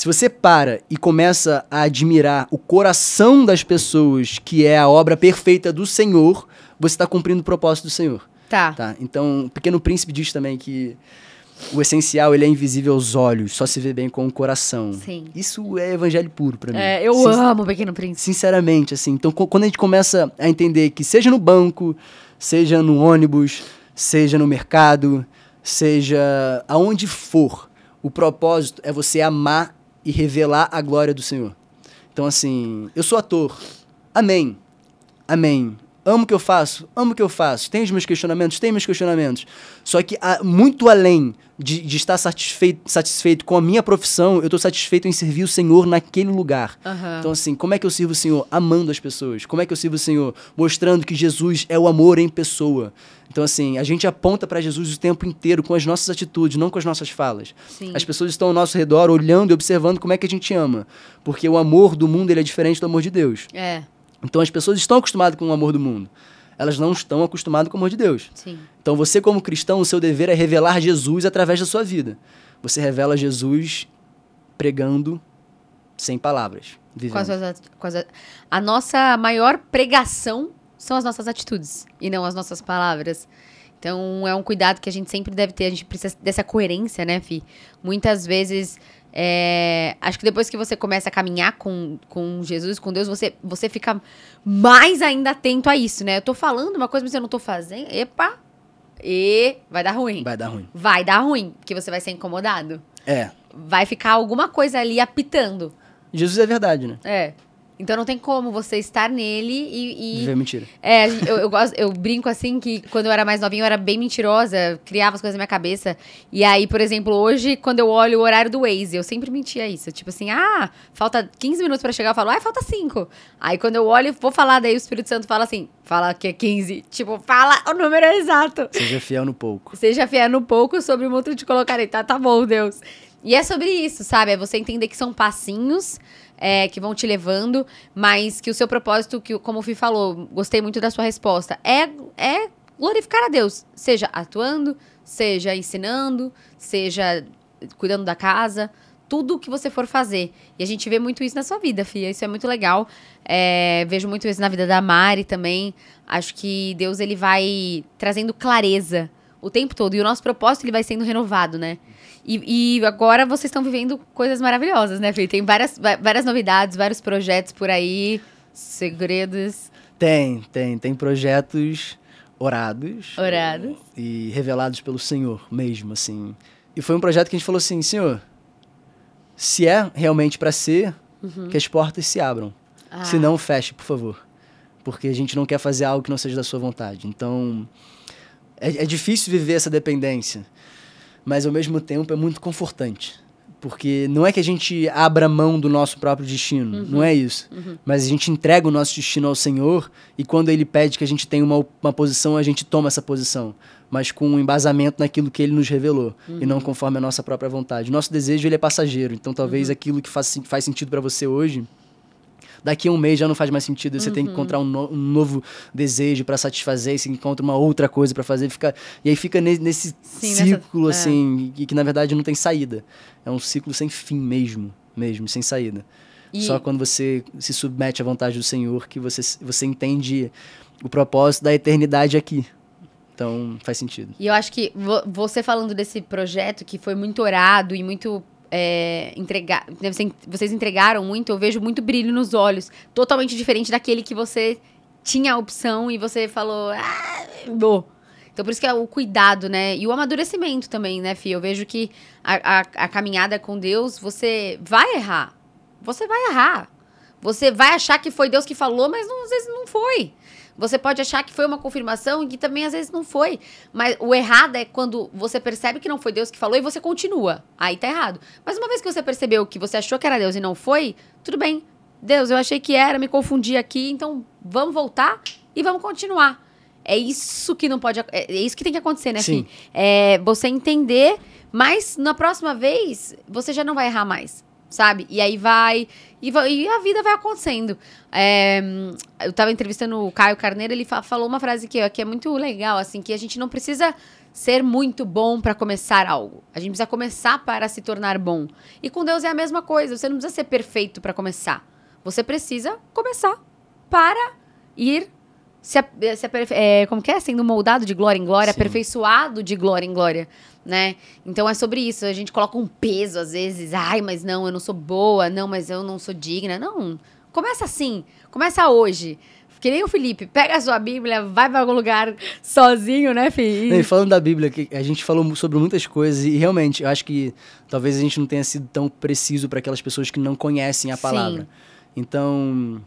Se você para e começa a admirar o coração das pessoas, que é a obra perfeita do Senhor, você está cumprindo o propósito do Senhor. Tá. tá. Então, o Pequeno Príncipe diz também que o essencial ele é invisível aos olhos, só se vê bem com o coração. Sim. Isso é evangelho puro para mim. É, eu Sin amo o Pequeno Príncipe. Sinceramente, assim. Então, quando a gente começa a entender que seja no banco, seja no ônibus, seja no mercado, seja aonde for, o propósito é você amar e revelar a glória do Senhor. Então, assim, eu sou ator. Amém. Amém amo o que eu faço, amo o que eu faço, tenho os meus questionamentos, tenho meus questionamentos. Só que ah, muito além de, de estar satisfeito, satisfeito com a minha profissão, eu estou satisfeito em servir o Senhor naquele lugar. Uhum. Então, assim, como é que eu sirvo o Senhor? Amando as pessoas. Como é que eu sirvo o Senhor? Mostrando que Jesus é o amor em pessoa. Então, assim, a gente aponta para Jesus o tempo inteiro com as nossas atitudes, não com as nossas falas. Sim. As pessoas estão ao nosso redor olhando e observando como é que a gente ama. Porque o amor do mundo ele é diferente do amor de Deus. É. Então as pessoas estão acostumadas com o amor do mundo. Elas não estão acostumadas com o amor de Deus. Sim. Então você, como cristão, o seu dever é revelar Jesus através da sua vida. Você revela Jesus pregando sem palavras. Com as, com as, a nossa maior pregação são as nossas atitudes e não as nossas palavras. Então é um cuidado que a gente sempre deve ter. A gente precisa dessa coerência, né, Fi? Muitas vezes é, acho que depois que você começa a caminhar com, com Jesus, com Deus, você, você fica mais ainda atento a isso, né? Eu tô falando uma coisa, mas eu não tô fazendo. Epa! E vai dar ruim. Vai dar ruim. Vai dar ruim, porque você vai ser incomodado. É. Vai ficar alguma coisa ali apitando. Jesus é verdade, né? É. Então não tem como você estar nele e. e Viver mentira. É, eu, eu, gosto, eu brinco assim que quando eu era mais novinha eu era bem mentirosa, criava as coisas na minha cabeça. E aí, por exemplo, hoje, quando eu olho o horário do Waze, eu sempre mentia isso. Tipo assim, ah, falta 15 minutos para chegar, eu falo, ah, falta 5. Aí quando eu olho, vou falar, daí o Espírito Santo fala assim, fala que é 15. Tipo, fala o número exato. Seja fiel no pouco. Seja fiel no pouco sobre o mundo de colocar aí, tá, tá bom, Deus. E é sobre isso, sabe? É você entender que são passinhos é, que vão te levando, mas que o seu propósito, que como o Fih falou, gostei muito da sua resposta, é, é glorificar a Deus, seja atuando, seja ensinando, seja cuidando da casa, tudo o que você for fazer. E a gente vê muito isso na sua vida, Fia. Isso é muito legal. É, vejo muito isso na vida da Mari também. Acho que Deus ele vai trazendo clareza o tempo todo. E o nosso propósito ele vai sendo renovado, né? E, e, agora vocês estão vivendo coisas maravilhosas, né, Felipe? Tem várias, várias novidades, vários projetos por aí, segredos. Tem, tem. Tem projetos orados. Orados. E revelados pelo Senhor mesmo, assim. E foi um projeto que a gente falou assim, Senhor, se é realmente para ser, uhum. que as portas se abram. Ah. Se não, feche, por favor. Porque a gente não quer fazer algo que não seja da sua vontade. Então, é, é difícil viver essa dependência mas ao mesmo tempo é muito confortante. Porque não é que a gente abra mão do nosso próprio destino, uhum. não é isso. Uhum. Mas a gente entrega o nosso destino ao Senhor e quando Ele pede que a gente tenha uma, uma posição, a gente toma essa posição. Mas com um embasamento naquilo que Ele nos revelou uhum. e não uhum. conforme a nossa própria vontade. Nosso desejo ele é passageiro, então talvez uhum. aquilo que faz, faz sentido para você hoje daqui a um mês já não faz mais sentido, uhum. você tem que uhum. encontrar um, no, um novo desejo para satisfazer, e se encontra uma outra coisa para fazer, fica, e aí fica ne, nesse Sim, ciclo nessa, é. assim, é. e que na verdade não tem saída. É um ciclo sem fim mesmo, mesmo, sem saída. E... Só quando você se submete à vontade do Senhor que você, você entende o propósito da eternidade aqui. Então, faz sentido. E eu acho que você falando desse projeto que foi muito orado e muito é, entregar. Vocês entregaram muito, eu vejo muito brilho nos olhos. Totalmente diferente daquele que você tinha a opção e você falou. Ah, vou. Então, por isso que é o cuidado, né? E o amadurecimento também, né, Fih? Eu vejo que a, a, a caminhada com Deus, você vai errar. Você vai errar. Você vai achar que foi Deus que falou, mas não, às vezes não foi. Você pode achar que foi uma confirmação e que também às vezes não foi. Mas o errado é quando você percebe que não foi Deus que falou e você continua. Aí tá errado. Mas uma vez que você percebeu que você achou que era Deus e não foi, tudo bem. Deus, eu achei que era, me confundi aqui, então vamos voltar e vamos continuar. É isso que não pode. É, é isso que tem que acontecer, né, Sim. É você entender, mas na próxima vez você já não vai errar mais sabe? E aí vai. E, e a vida vai acontecendo. É, eu estava entrevistando o Caio Carneiro, ele fa falou uma frase que, que é muito legal, assim, que a gente não precisa ser muito bom para começar algo. A gente precisa começar para se tornar bom. E com Deus é a mesma coisa, você não precisa ser perfeito para começar. Você precisa começar para ir se, se é, como que é? Sendo moldado de glória em glória, Sim. aperfeiçoado de glória em glória, né? Então é sobre isso. A gente coloca um peso às vezes. Ai, mas não, eu não sou boa. Não, mas eu não sou digna. Não. Começa assim. Começa hoje. Que nem o Felipe, pega a sua Bíblia, vai para algum lugar sozinho, né, Felipe E falando da Bíblia, a gente falou sobre muitas coisas e realmente, eu acho que talvez a gente não tenha sido tão preciso para aquelas pessoas que não conhecem a palavra. Sim. Então,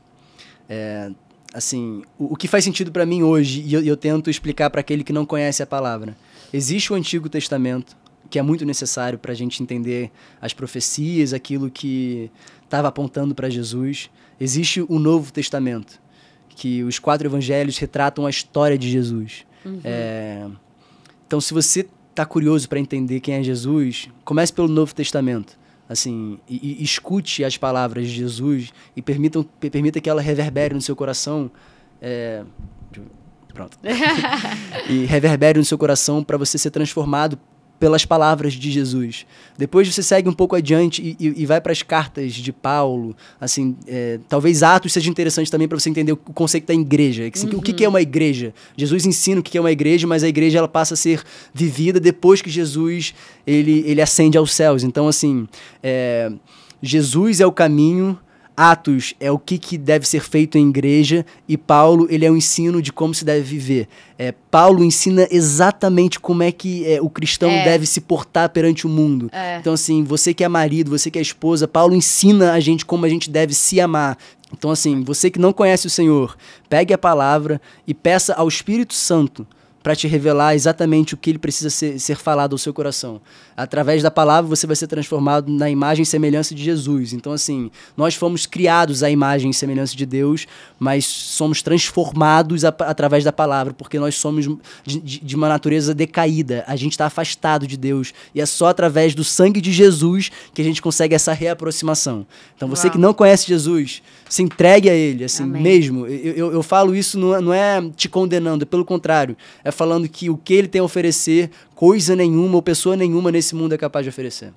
é, assim, o, o, que faz sentido para mim hoje, e eu, eu tento explicar para aquele que não conhece a palavra. Existe o Antigo Testamento, que é muito necessário para a gente entender as profecias, aquilo que estava apontando para Jesus. Existe o Novo Testamento, que os quatro evangelhos retratam a história de Jesus. Uhum. É... Então, se você está curioso para entender quem é Jesus, comece pelo Novo Testamento assim, e, e escute as palavras de Jesus e permita permita que ela reverbere no seu coração. É, pronto. e reverbere no seu coração para você ser transformado pelas palavras de Jesus. Depois você segue um pouco adiante e, e, e vai para as cartas de Paulo. Assim, é, talvez Atos seja interessante também para você entender o conceito da igreja. Assim, uhum. O que, que é uhum. uma igreja? Jesus ensina o que é uma igreja, mas a igreja ela passa a ser vivida depois que Jesus ele, ele ascende aos céus. Então, assim, é, Jesus é o caminho Atos é o que, que deve ser feito em igreja e Paulo ele é o um ensino de como se deve viver. É, Paulo ensina exatamente como é que é, o cristão é. deve se portar perante o mundo. É. Então assim, você que é marido, você que é esposa, Paulo ensina a gente como a gente deve se amar. Então assim, você que não conhece o Senhor, pegue a palavra e peça ao Espírito Santo para te revelar exatamente o que ele precisa ser, ser, falado ao seu coração. Através da palavra você vai ser transformado na imagem e semelhança de Jesus. Então, assim, nós fomos criados à imagem e semelhança de Deus, mas somos transformados a, através da palavra, porque nós somos de, de uma natureza decaída, a gente está afastado de Deus. E é só através do sangue de Jesus que a gente consegue essa reaproximação. Então, você Uau. que não conhece Jesus, se entregue a Ele, assim, Amém. mesmo. Eu, eu, eu, falo isso, não é, não é te condenando, é pelo contrário. É falando que o que ele tem a oferecer, coisa nenhuma ou pessoa nenhuma nesse mundo é capaz de oferecer.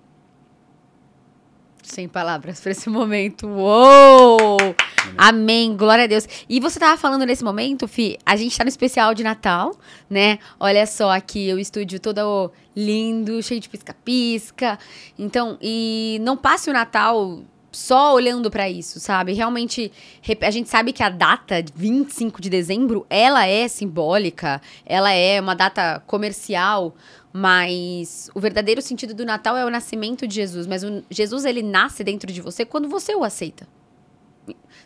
Sem palavras para esse momento. Uou! Amém. Amém. Glória a Deus. E você tava falando nesse momento, Fi, a gente tá no especial de Natal, né? Olha só aqui o estúdio todo lindo, cheio de pisca-pisca. Então, e não passe o Natal só olhando para isso, sabe? Realmente, a gente sabe que a data 25 de dezembro, ela é simbólica, ela é uma data comercial, mas o verdadeiro sentido do Natal é o nascimento de Jesus, mas Jesus ele nasce dentro de você quando você o aceita.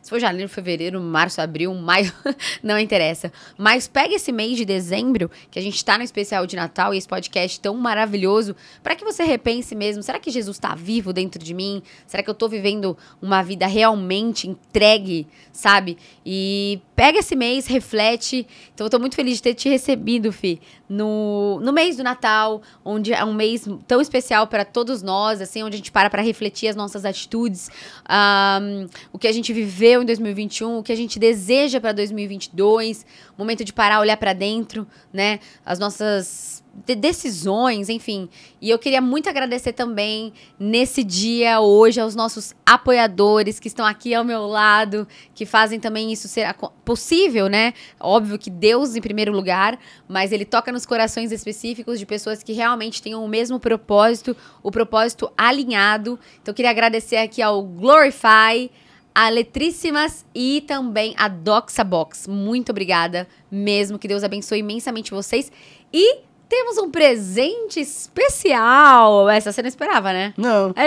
Se for janeiro, fevereiro, março, abril, maio, não interessa. Mas pega esse mês de dezembro, que a gente está no especial de Natal e esse podcast tão maravilhoso, para que você repense mesmo: será que Jesus está vivo dentro de mim? Será que eu estou vivendo uma vida realmente entregue, sabe? E pega esse mês, reflete. Então eu estou muito feliz de ter te recebido, Fi, no, no mês do Natal, onde é um mês tão especial para todos nós, assim, onde a gente para para refletir as nossas atitudes, um, o que a gente viveu em 2021, o que a gente deseja para 2022 momento de parar, olhar para dentro, né? As nossas de decisões, enfim. E eu queria muito agradecer também nesse dia hoje aos nossos apoiadores que estão aqui ao meu lado, que fazem também isso ser possível, né? Óbvio que Deus em primeiro lugar, mas ele toca nos corações específicos de pessoas que realmente têm o mesmo propósito, o propósito alinhado. Então eu queria agradecer aqui ao Glorify, a Letríssimas e também a Doxa Box. Muito obrigada mesmo, que Deus abençoe imensamente vocês. E temos um presente especial. Essa você não esperava, né? Não.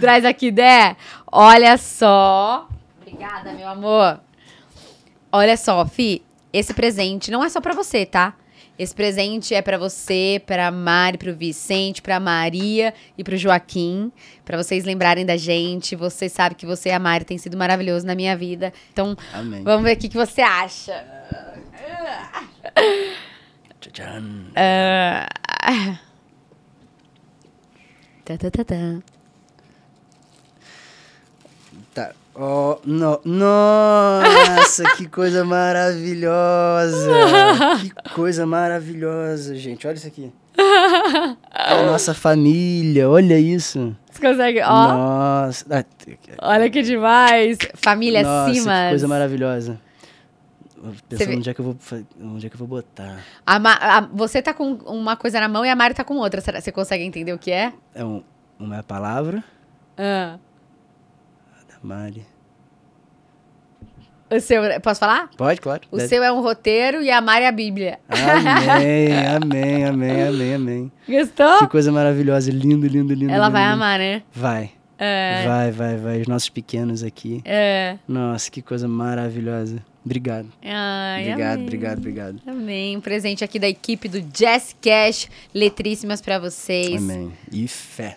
Traz aqui, Dé. Olha só. Obrigada, meu amor. Olha só, Fi. Esse presente não é só para você, tá? Esse presente é para você, para Mari, para o Vicente, para Maria e para o Joaquim, para vocês lembrarem da gente. Você sabe que você e a Mari tem sido maravilhoso na minha vida. Então, Amém. vamos ver o que, você acha. Tchan. Uh... Oh, no. Nossa, que coisa maravilhosa! que coisa maravilhosa, gente. Olha isso aqui. É a nossa família, olha isso. Você consegue, ó. Nossa. Ah, olha que demais. Família nossa, acima. Que coisa maravilhosa. Pensando onde é, que eu vou, onde é que eu vou botar. A Ma, a, você tá com uma coisa na mão e a Mari tá com outra. Você consegue entender o que é? É um, uma palavra. Ah. Mari. O seu, posso falar? Pode, claro. O deve. seu é um roteiro e a Mari é a Bíblia. Amém, amém, amém, amém, amém. Gostou? Que coisa maravilhosa, lindo, lindo, lindo. Ela lindo, vai lindo. amar, né? Vai. É. Vai, vai, vai. Os nossos pequenos aqui. É. Nossa, que coisa maravilhosa. Obrigado. Ai, obrigado, amém. obrigado, obrigado. Amém. Um presente aqui da equipe do Jazz Cash. Letríssimas para vocês. Amém. E fé.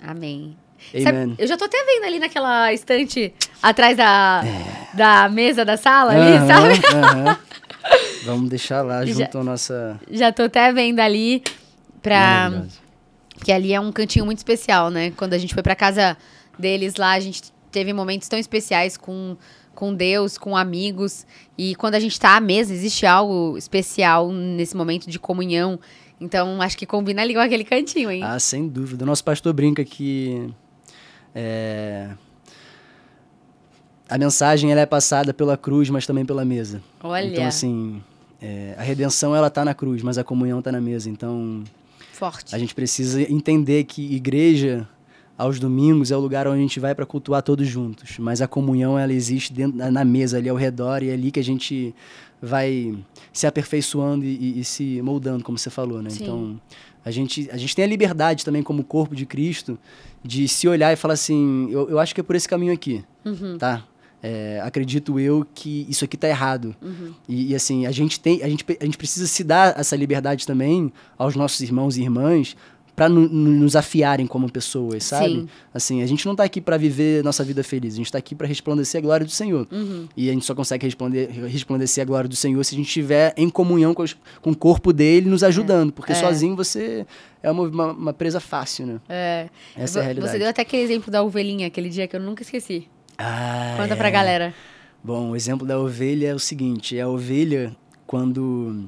Amém. Sabe, eu já tô até vendo ali naquela estante atrás da, é. da mesa da sala ali, uh -huh, sabe? Uh -huh. Vamos deixar lá junto a nossa. Já tô até vendo ali pra. que ali é um cantinho muito especial, né? Quando a gente foi pra casa deles lá, a gente teve momentos tão especiais com, com Deus, com amigos. E quando a gente tá à mesa, existe algo especial nesse momento de comunhão. Então, acho que combina ali com aquele cantinho, hein? Ah, sem dúvida. O nosso pastor brinca que é... A mensagem ela é passada pela cruz, mas também pela mesa. Olha. Então, assim, é... a redenção ela tá na cruz, mas a comunhão tá na mesa. Então. Forte. A gente precisa entender que igreja aos domingos é o lugar onde a gente vai para cultuar todos juntos, mas a comunhão ela existe dentro, na mesa ali ao redor e é ali que a gente vai se aperfeiçoando e, e se moldando, como você falou, né? Sim. Então a gente, a gente tem a liberdade também, como corpo de Cristo, de se olhar e falar assim: eu, eu acho que é por esse caminho aqui, uhum. tá? É, acredito eu que isso aqui tá errado. Uhum. E, e, assim, a gente, tem, a, gente, a gente precisa se dar essa liberdade também aos nossos irmãos e irmãs para nos afiarem como pessoas, sabe? Sim. Assim, a gente não tá aqui para viver nossa vida feliz, a gente tá aqui para resplandecer a glória do Senhor. Uhum. E a gente só consegue resplandecer, resplandecer a glória do Senhor se a gente estiver em comunhão com, os, com, o corpo dele nos ajudando, é. porque é. sozinho você é uma, uma, uma, presa fácil, né? É. Essa é a realidade. Você deu até aquele exemplo da ovelhinha, aquele dia que eu nunca esqueci. Ah, Conta é. pra galera. Bom, o exemplo da ovelha é o seguinte, é a ovelha quando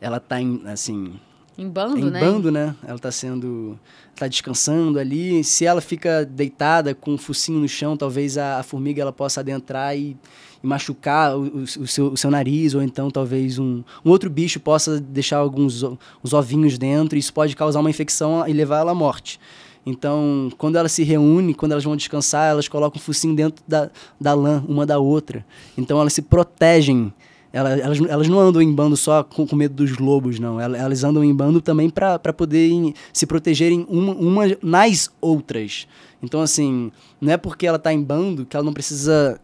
ela tá em, assim, em bando, em né? Em bando, né? Ela está sendo. tá descansando ali. Se ela fica deitada com o focinho no chão, talvez a, a formiga ela possa adentrar e, e machucar o, o, o, seu, o, seu, nariz, ou então talvez um, um outro bicho possa deixar alguns os ovinhos dentro, e isso pode causar uma infecção e levar ela à morte. Então, quando elas se reúnem, quando elas vão descansar, elas colocam o focinho dentro da, da lã, uma da outra. Então, elas se protegem elas, elas, não andam em bando só com, com medo dos lobos, não. Elas, andam em bando também para poderem se protegerem uma, uma nas outras. Então, assim, não é porque ela tá em bando que ela não precisa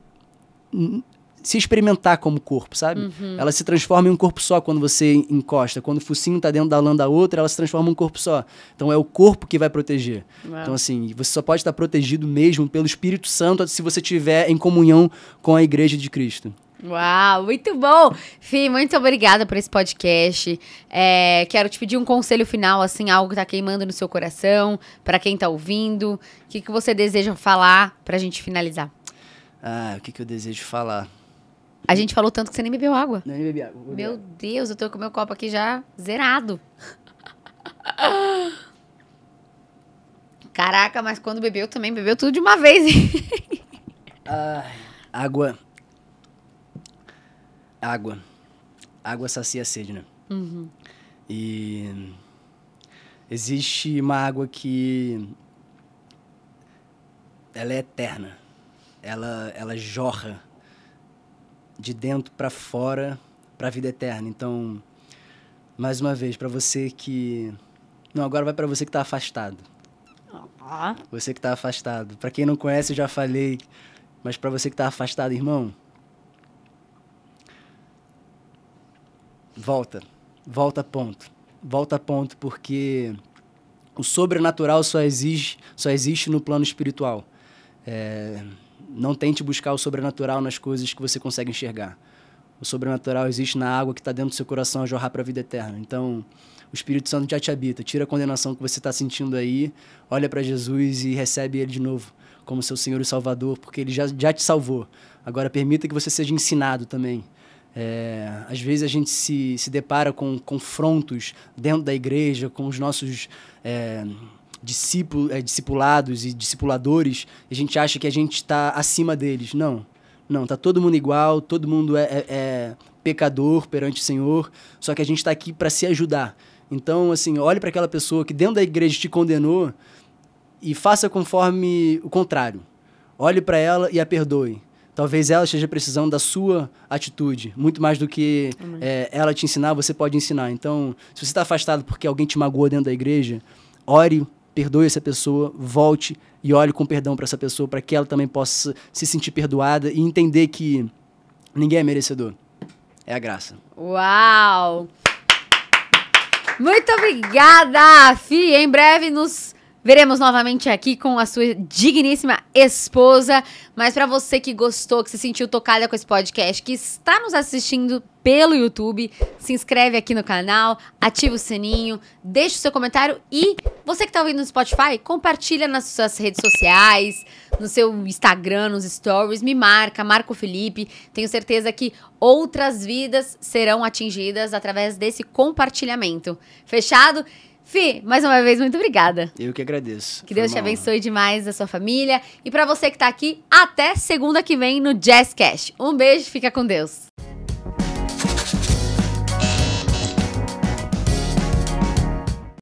se experimentar como corpo, sabe? Uhum. Ela se transforma em um corpo só quando você encosta. Quando o focinho tá dentro da lã da outra, ela se transforma em um corpo só. Então é o corpo que vai proteger. Então, assim, você só pode estar protegido mesmo pelo Espírito Santo se você estiver em comunhão com a Igreja de Cristo. Uau, muito bom! Fih, muito obrigada por esse podcast. É, quero te pedir um conselho final, assim, algo que tá queimando no seu coração, para quem tá ouvindo. O que, que você deseja falar pra gente finalizar? Ah, o que, que eu desejo falar? A gente falou tanto que você nem bebeu água. Nem bebi água. Meu água. Deus, eu tô com meu copo aqui já zerado. Caraca, mas quando bebeu também, bebeu tudo de uma vez. ah, água água. Água sacia a sede, né? Uhum. E existe uma água que ela é eterna. Ela ela jorra de dentro para fora para a vida eterna. Então, mais uma vez para você que não, agora vai para você que está afastado. Você que está afastado. Para quem não conhece, eu já falei, mas para você que está afastado, irmão, volta, volta ponto, volta ponto, porque o sobrenatural só exige, só existe no plano espiritual. É, não tente buscar o sobrenatural nas coisas que você consegue enxergar. O sobrenatural existe na água que está dentro do seu coração a jorrar para a vida eterna. Então, o Espírito Santo já te habita. Tira a condenação que você está sentindo aí, olha para Jesus e recebe Ele de novo como seu Senhor e Salvador, porque Ele já, já te salvou. Agora, permita que você seja ensinado também. É, às vezes a gente se, se depara com confrontos dentro da igreja, com os nossos é, discípulos, é, discipulados e discipuladores, e a gente acha que a gente está acima deles. Não, não, tá todo mundo igual, todo mundo é, é, é pecador perante o Senhor, só que a gente está aqui para se ajudar. Então, assim, olhe para aquela pessoa que dentro da igreja te condenou e faça conforme o contrário. Olhe para ela e a perdoe talvez ela esteja precisando da sua atitude, muito mais do que é, ela te ensinar, você pode ensinar. Então, se você está afastado porque alguém te magoou dentro da igreja, ore, perdoe essa pessoa, volte e olhe com perdão para essa pessoa, para que ela também possa se sentir perdoada e entender que ninguém é merecedor. É a graça. Uau! Muito obrigada, Fi. Em breve nos Veremos novamente aqui com a sua digníssima esposa. Mas para você que gostou, que se sentiu tocada com esse podcast, que está nos assistindo pelo YouTube, se inscreve aqui no canal, ativa o sininho, deixa o seu comentário e você que está ouvindo no Spotify, compartilha nas suas redes sociais, no seu Instagram, nos stories, me marca, marca o Felipe. Tenho certeza que outras vidas serão atingidas através desse compartilhamento. Fechado? Fi, mais uma vez, muito obrigada. Eu que agradeço. Que Foi Deus te abençoe honra. demais, a sua família. E para você que tá aqui, até segunda que vem no Jazz Cash. Um beijo, fica com Deus.